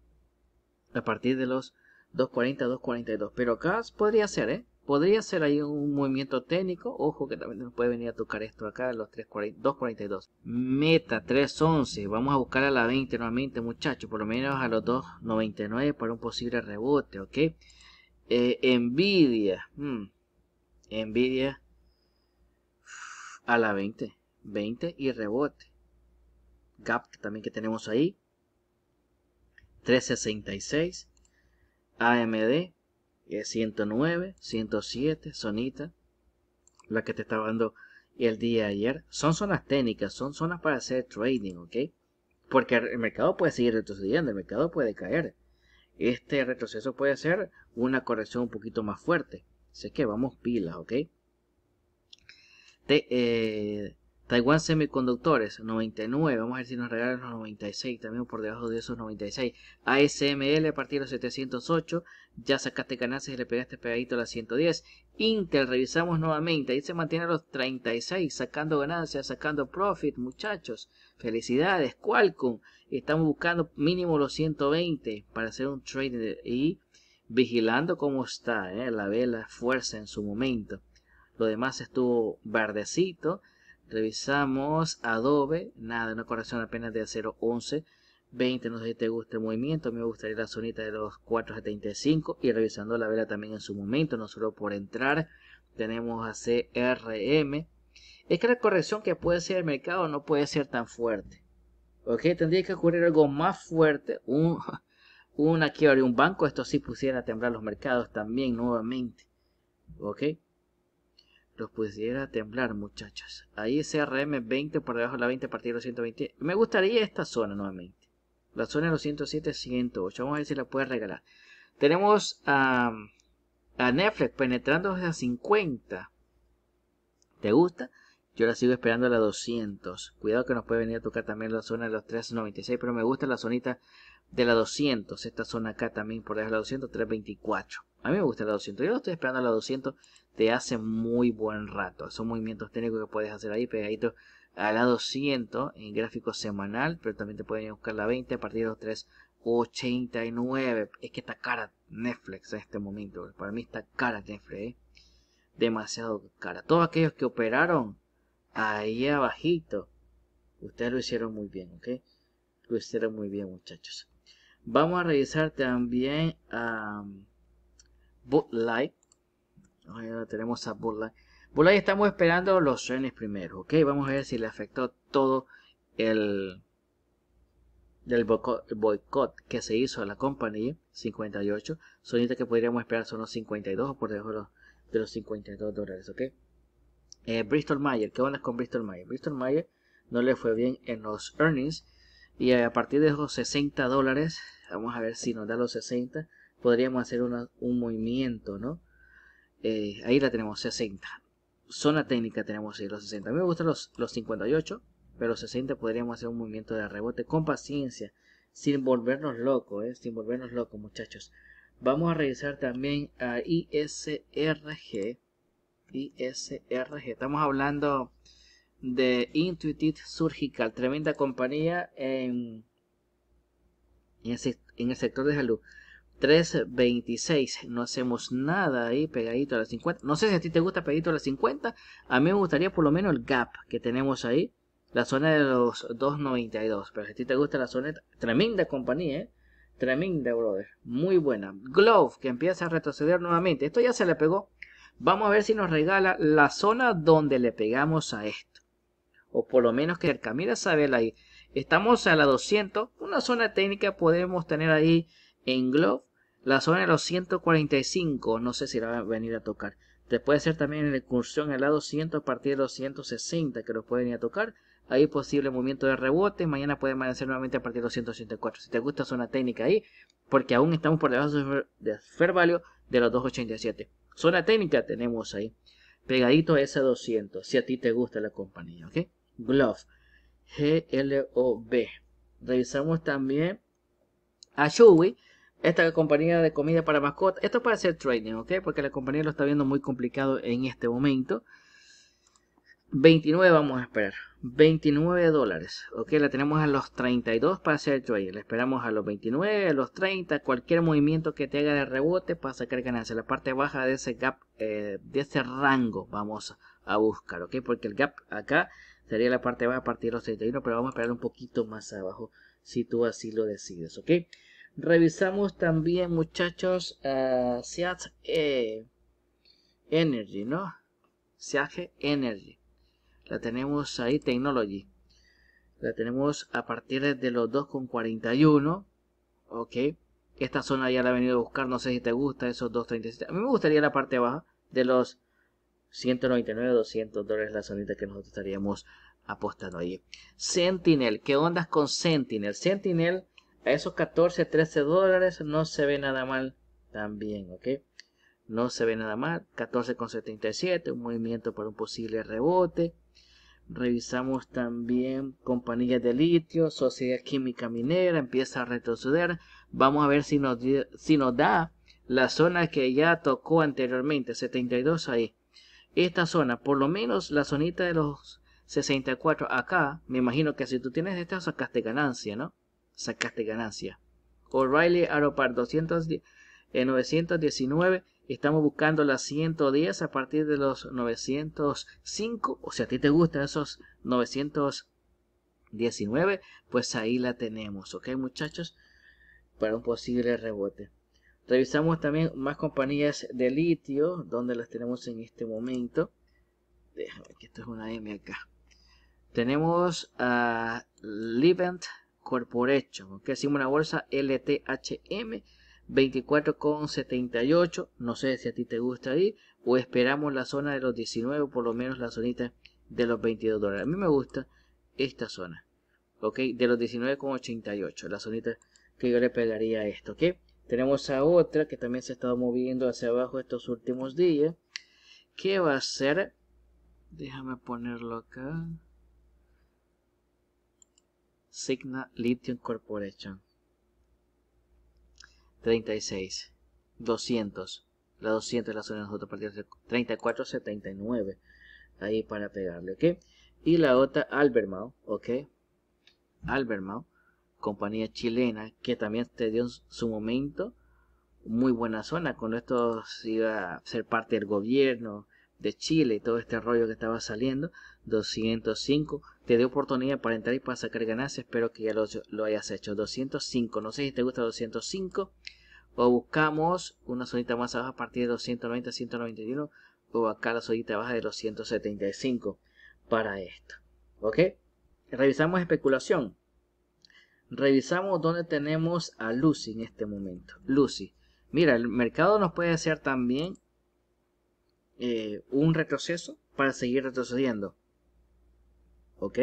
A partir de los 240, 242. Pero acá podría ser, ¿eh? Podría ser ahí un movimiento técnico. Ojo que también nos puede venir a tocar esto acá, los 2.42. Meta 3.11. Vamos a buscar a la 20 nuevamente, muchachos. Por lo menos a los 2.99 para un posible rebote, ¿ok? Envidia eh, Envidia hmm, a la 20. 20 y rebote. Gap también que tenemos ahí. 366. AMD 109, 107, sonita, la que te estaba dando el día de ayer. Son zonas técnicas, son zonas para hacer trading, ¿ok? Porque el mercado puede seguir retrocediendo, el mercado puede caer. Este retroceso puede ser una corrección un poquito más fuerte. sé que vamos pilas, ¿ok? Te, eh, Taiwán Semiconductores, 99. Vamos a ver si nos regalan los 96, también por debajo de esos 96. ASML a partir de los 708. Ya sacaste ganancias y le pegaste pegadito a las 110. Intel, revisamos nuevamente. Ahí se mantiene a los 36, sacando ganancias, sacando profit, muchachos. Felicidades. Qualcomm, estamos buscando mínimo los 120 para hacer un trade y vigilando cómo está. Eh, la vela fuerza en su momento. Lo demás estuvo verdecito. Revisamos Adobe, nada, una corrección apenas de 0.11, 20, no sé si te gusta el movimiento, me gustaría la zonita de los 4.75 y revisando la vela también en su momento, no solo por entrar, tenemos a CRM. Es que la corrección que puede ser el mercado no puede ser tan fuerte. ¿Ok? Tendría que ocurrir algo más fuerte, un, una que abre un banco, esto sí pusiera a temblar los mercados también nuevamente. ¿Ok? los pusiera a temblar, muchachos. Ahí CRM 20 por debajo de la 20 a partir de los 120. Me gustaría esta zona nuevamente. La zona de los 107, 108. Vamos a ver si la puede regalar. Tenemos a, Netflix penetrando la 50. ¿Te gusta? Yo la sigo esperando a la 200. Cuidado que nos puede venir a tocar también la zona de los 396. Pero me gusta la zonita de la 200. Esta zona acá también por debajo de la 200, 324. A mí me gusta la 200. Yo lo estoy esperando a la 200 te hace muy buen rato. Son movimientos técnicos que puedes hacer ahí pegadito a la 200 en gráfico semanal. Pero también te pueden buscar la 20 a partir de los 389. Es que está cara Netflix en este momento. Para mí está cara Netflix. ¿eh? Demasiado cara. Todos aquellos que operaron ahí abajito. Ustedes lo hicieron muy bien, ¿ok? Lo hicieron muy bien, muchachos. Vamos a revisar también... a Bootlight. Ahora tenemos a Bootlight. Bootlight estamos esperando los earnings primero, ¿ok? Vamos a ver si le afectó todo el, del boicot que se hizo a la compañía, 58. Sonita que podríamos esperar son los 52 o por debajo de los, 52 dólares, ¿ok? Eh, Bristol Mayer, ¿qué onda con Bristol Mayer? Bristol Mayer no le fue bien en los earnings y a partir de esos 60 dólares, vamos a ver si nos da los 60 podríamos hacer un movimiento, ¿no? Eh, ahí la tenemos 60. Zona técnica tenemos ahí los 60. A mí me gustan los, 58, pero los 60 podríamos hacer un movimiento de rebote con paciencia, sin volvernos locos, ¿eh? sin volvernos locos, muchachos. Vamos a revisar también a ISRG. ISRG. Estamos hablando de Intuitive Surgical, tremenda compañía en, en el sector de salud. 3.26. No hacemos nada ahí pegadito a las 50. No sé si a ti te gusta pegadito a las 50. A mí me gustaría por lo menos el gap que tenemos ahí. La zona de los 2.92. Pero si a ti te gusta la zona... Tremenda compañía, ¿eh? Tremenda, brother. Muy buena. Glove, que empieza a retroceder nuevamente. Esto ya se le pegó. Vamos a ver si nos regala la zona donde le pegamos a esto. O por lo menos que el Mira, Sabel ahí. Estamos a la 200. Una zona técnica podemos tener ahí en Glove, la zona de los 145, no sé si la va a venir a tocar. Te puede hacer también en la incursión al lado 100 a partir de los 160 que los pueden ir a tocar. Ahí posible movimiento de rebote. Mañana puede amanecer nuevamente a partir de los 184. Si te gusta zona técnica ahí, porque aún estamos por debajo de fair value de los 287. Zona técnica tenemos ahí. Pegadito a ese 200. Si a ti te gusta la compañía, ¿ok? Glove. G-L-O-B. Revisamos también a Shoei esta compañía de comida para mascotas. Esto para hacer trading, ¿ok? Porque la compañía lo está viendo muy complicado en este momento. 29 vamos a esperar. 29 dólares. Ok, la tenemos a los 32 para hacer trading. La esperamos a los 29, a los 30. Cualquier movimiento que te haga de rebote para sacar ganancia. La parte baja de ese gap, eh, de ese rango vamos a buscar. Ok, porque el gap acá sería la parte baja a partir de los 31. Pero vamos a esperar un poquito más abajo si tú así lo decides. Ok. Revisamos también, muchachos, uh, Seat eh, Energy, ¿no? Seat Energy. La tenemos ahí, Technology. La tenemos a partir de los 2,41. Ok. Esta zona ya la he venido a buscar. No sé si te gusta esos 2,37. A mí me gustaría la parte abajo de los 199, 200 dólares la zonita que nosotros estaríamos apostando ahí. Sentinel. ¿Qué onda con Sentinel? Sentinel a esos 14, 13 dólares no se ve nada mal también, ¿ok? No se ve nada mal. 14,77, un movimiento para un posible rebote. Revisamos también compañías de litio, sociedad química minera, empieza a retroceder. Vamos a ver si nos, si nos da la zona que ya tocó anteriormente, 72 ahí. Esta zona, por lo menos la zonita de los 64 acá, me imagino que si tú tienes esta sacaste ganancia, ¿no? sacaste ganancia. O'Reilly Aeropar 210, 919. Estamos buscando las 110 a partir de los 905. O sea, a ti te gustan esos 919, pues ahí la tenemos, ¿ok muchachos? Para un posible rebote. Revisamos también más compañías de litio, donde las tenemos en este momento. Déjame que esto es una M acá. Tenemos a Livent Corporation. que Hicimos una bolsa LTHM 24,78. No sé si a ti te gusta ahí. O esperamos la zona de los 19, por lo menos la zonita de los 22 dólares. A mí me gusta esta zona. ¿Ok? De los 19,88. La zonita que yo le pegaría a esto. que Tenemos a otra que también se ha estado moviendo hacia abajo estos últimos días. Que va a ser... Déjame ponerlo acá. Signa Lithium Corporation. 36. 200. La 200 es la zona de nosotros partidos 34, 79. Ahí para pegarle, ¿ok? Y la otra, Albermao, ¿ok? Albermao, compañía chilena, que también te dio su momento muy buena zona. Cuando esto iba a ser parte del gobierno, de Chile y todo este rollo que estaba saliendo, 205, te dio oportunidad para entrar y para sacar ganas espero que ya lo, hayas hecho, 205, no sé si te gusta 205, o buscamos una zonita más abajo a partir de 290, 191, o acá la zonita baja de 275 para esto, ¿ok? Revisamos especulación. Revisamos dónde tenemos a Lucy en este momento. Lucy, mira, el mercado nos puede hacer también eh, un retroceso para seguir retrocediendo. ¿Ok?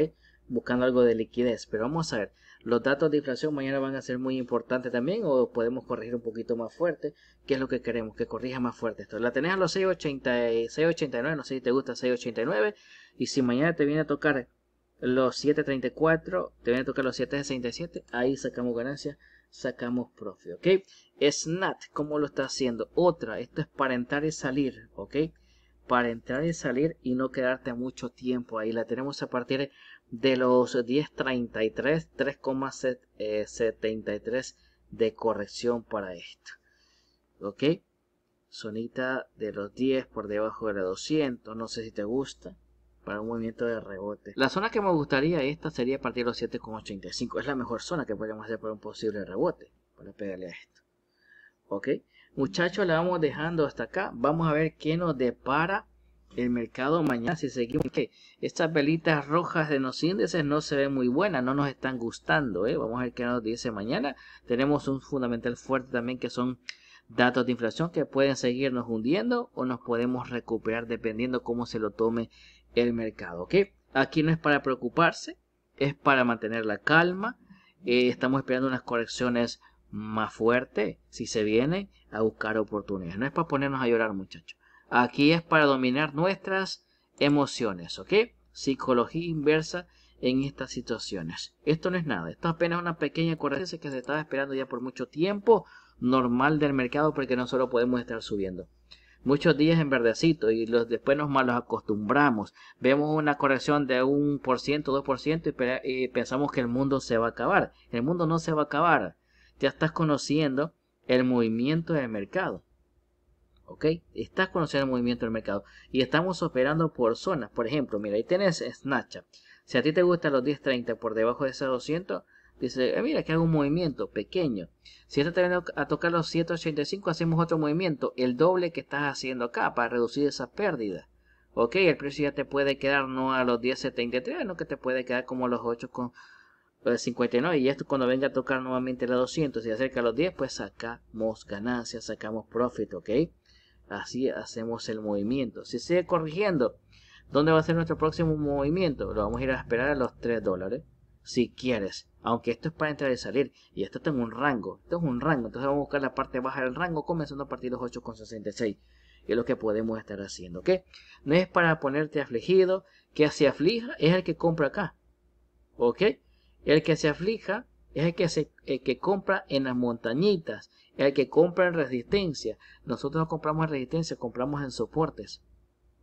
Buscando algo de liquidez. Pero vamos a ver, los datos de inflación mañana van a ser muy importantes también o podemos corregir un poquito más fuerte. ¿Qué es lo que queremos? Que corrija más fuerte esto. La tenés a los 6.89, no sé si te gusta 6.89. Y si mañana te viene a tocar los 7.34, te viene a tocar los 7.67, ahí sacamos ganancia, sacamos profit, ¿ok? Snat, como lo está haciendo? Otra, esto es para entrar y salir, ¿ok? para entrar y salir y no quedarte mucho tiempo ahí. La tenemos a partir de los 10.33, 3,73 de corrección para esto. ¿Ok? Sonita de los 10 por debajo de los 200, no sé si te gusta, para un movimiento de rebote. La zona que me gustaría esta sería a partir de los 7,85, es la mejor zona que podríamos hacer para un posible rebote, para pegarle a esto. ¿Ok? Muchachos, la vamos dejando hasta acá. Vamos a ver qué nos depara el mercado mañana si seguimos que estas velitas rojas de los índices no se ven muy buenas, no nos están gustando, ¿eh? vamos a ver qué nos dice mañana, tenemos un fundamental fuerte también que son datos de inflación que pueden seguirnos hundiendo o nos podemos recuperar dependiendo cómo se lo tome el mercado, Aquí no es para preocuparse, es para mantener la calma, eh, estamos esperando unas correcciones más fuerte si se viene a buscar oportunidades. No es para ponernos a llorar, muchachos. Aquí es para dominar nuestras emociones, ¿ok? Psicología inversa en estas situaciones. Esto no es nada, esto es apenas una pequeña corrección que se estaba esperando ya por mucho tiempo, normal del mercado, porque no solo podemos estar subiendo. Muchos días en verdecito y los, después nos malos acostumbramos. Vemos una corrección de un por ciento, dos por ciento y pensamos que el mundo se va a acabar. El mundo no se va a acabar ya estás conociendo el movimiento del mercado. ¿Ok? Estás conociendo el movimiento del mercado. Y estamos operando por zonas. Por ejemplo, mira, ahí tenés Snapchat. Si a ti te gustan los 10.30 por debajo de esos 200, dice, eh, mira que hago un movimiento pequeño. Si estás teniendo a tocar los 185 hacemos otro movimiento, el doble que estás haciendo acá para reducir esas pérdidas. Ok, el precio ya te puede quedar no a los 10.73, sino que te puede quedar como a los con 59 pues, y esto cuando venga a tocar nuevamente la 200 y se acerca a los 10 pues sacamos ganancias, sacamos profit, ¿ok? Así hacemos el movimiento. Si sigue corrigiendo, ¿dónde va a ser nuestro próximo movimiento? Lo vamos a ir a esperar a los 3 dólares, si quieres. Aunque esto es para entrar y salir, y esto está en un rango, esto es un rango, entonces vamos a buscar la parte baja del rango comenzando a partir de los 8,66 es lo que podemos estar haciendo, ¿ok? No es para ponerte afligido, que se aflija es el que compra acá, ¿ok? El que se aflija es el que, compra en las montañitas, el que compra en resistencia. Nosotros no compramos en resistencia, compramos en soportes.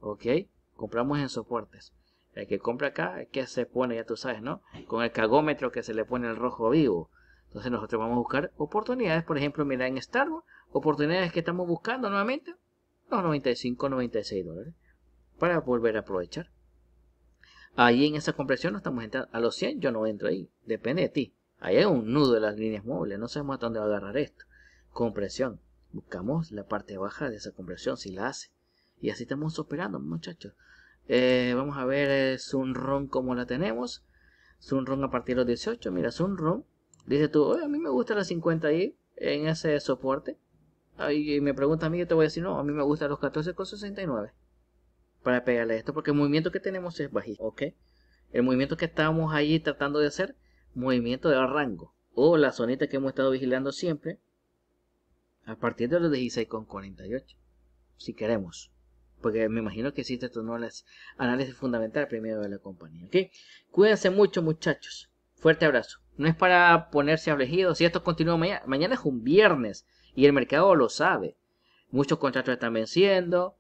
¿Ok? Compramos en soportes. El que compra acá, el que se pone, ya tú sabes, ¿no? Con el cagómetro que se le pone el rojo vivo. Entonces nosotros vamos a buscar oportunidades, por ejemplo, mira en Star oportunidades que estamos buscando nuevamente, los 95, 96 dólares, para volver a aprovechar. Ahí en esa compresión no estamos entrando. A los 100 yo no entro ahí. Depende de ti. Ahí hay un nudo de las líneas móviles. No sabemos a dónde va a agarrar esto. Compresión. Buscamos la parte baja de esa compresión si la hace. Y así estamos operando, muchachos. Eh, vamos a ver eh, ron como la tenemos. ron a partir de los 18. Mira, ron Dice tú, a mí me gusta la 50 ahí en ese soporte. Y me pregunta a mí, yo te voy a decir, no, a mí me gusta los 14,69 para pegarle esto, porque el movimiento que tenemos es bajito, ¿ok? El movimiento que estábamos ahí tratando de hacer, movimiento de rango, o la zonita que hemos estado vigilando siempre, a partir de los 16,48, si queremos. Porque me imagino que existe es análisis fundamental primero de la compañía. ¿ok? Cuídense mucho, muchachos. Fuerte abrazo. No es para ponerse afligido. Si esto continúa mañana, mañana es un viernes y el mercado lo sabe. Muchos contratos están venciendo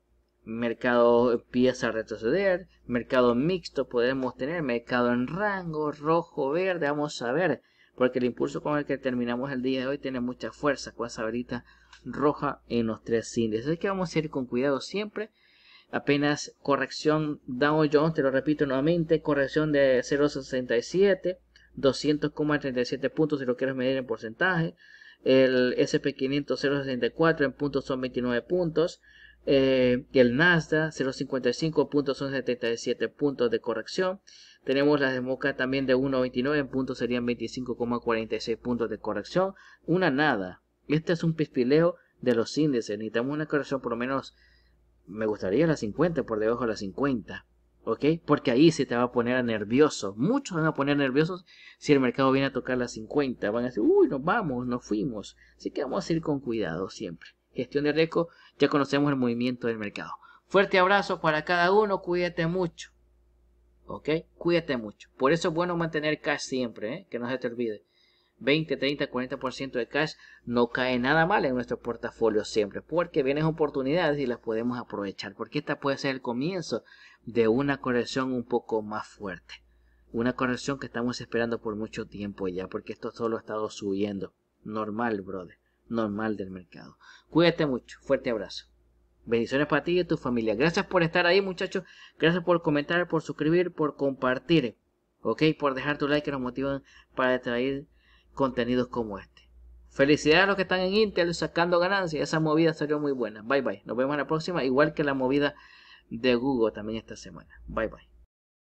mercado empieza a retroceder, mercado mixto podemos tener, mercado en rango, rojo, verde, vamos a ver, porque el impulso con el que terminamos el día de hoy tiene mucha fuerza, con esa roja en los tres índices, así que vamos a ir con cuidado siempre, apenas corrección Dow Jones, te lo repito nuevamente, corrección de 0.67, 200,37 puntos si lo quieres medir en porcentaje, el SP500 0.64 en puntos son 29 puntos, eh, el Nasdaq 0.55 puntos son 77 puntos de corrección. Tenemos las de Moca también de 1.29 puntos serían 25,46 puntos de corrección. Una nada. Este es un pispileo de los índices. Necesitamos una corrección por lo menos, me gustaría la 50, por debajo de la 50. ¿Ok? Porque ahí se te va a poner nervioso. Muchos van a poner nerviosos si el mercado viene a tocar la 50. Van a decir, uy, nos vamos, nos fuimos. Así que vamos a ir con cuidado siempre gestión de riesgo, ya conocemos el movimiento del mercado. Fuerte abrazo para cada uno, cuídate mucho. ¿Ok? Cuídate mucho. Por eso es bueno mantener cash siempre, ¿eh? que no se te olvide. 20, 30, 40% de cash no cae nada mal en nuestro portafolio siempre, porque vienen oportunidades y las podemos aprovechar, porque esta puede ser el comienzo de una corrección un poco más fuerte. Una corrección que estamos esperando por mucho tiempo ya, porque esto solo ha estado subiendo. Normal, brother normal del mercado. Cuídate mucho, fuerte abrazo. Bendiciones para ti y tu familia. Gracias por estar ahí, muchachos. Gracias por comentar, por suscribir, por compartir. Ok, por dejar tu like que nos motivan para traer contenidos como este. Felicidades a los que están en Intel sacando ganancias. Esa movida salió muy buena. Bye bye. Nos vemos en la próxima. Igual que la movida de Google también esta semana. Bye bye.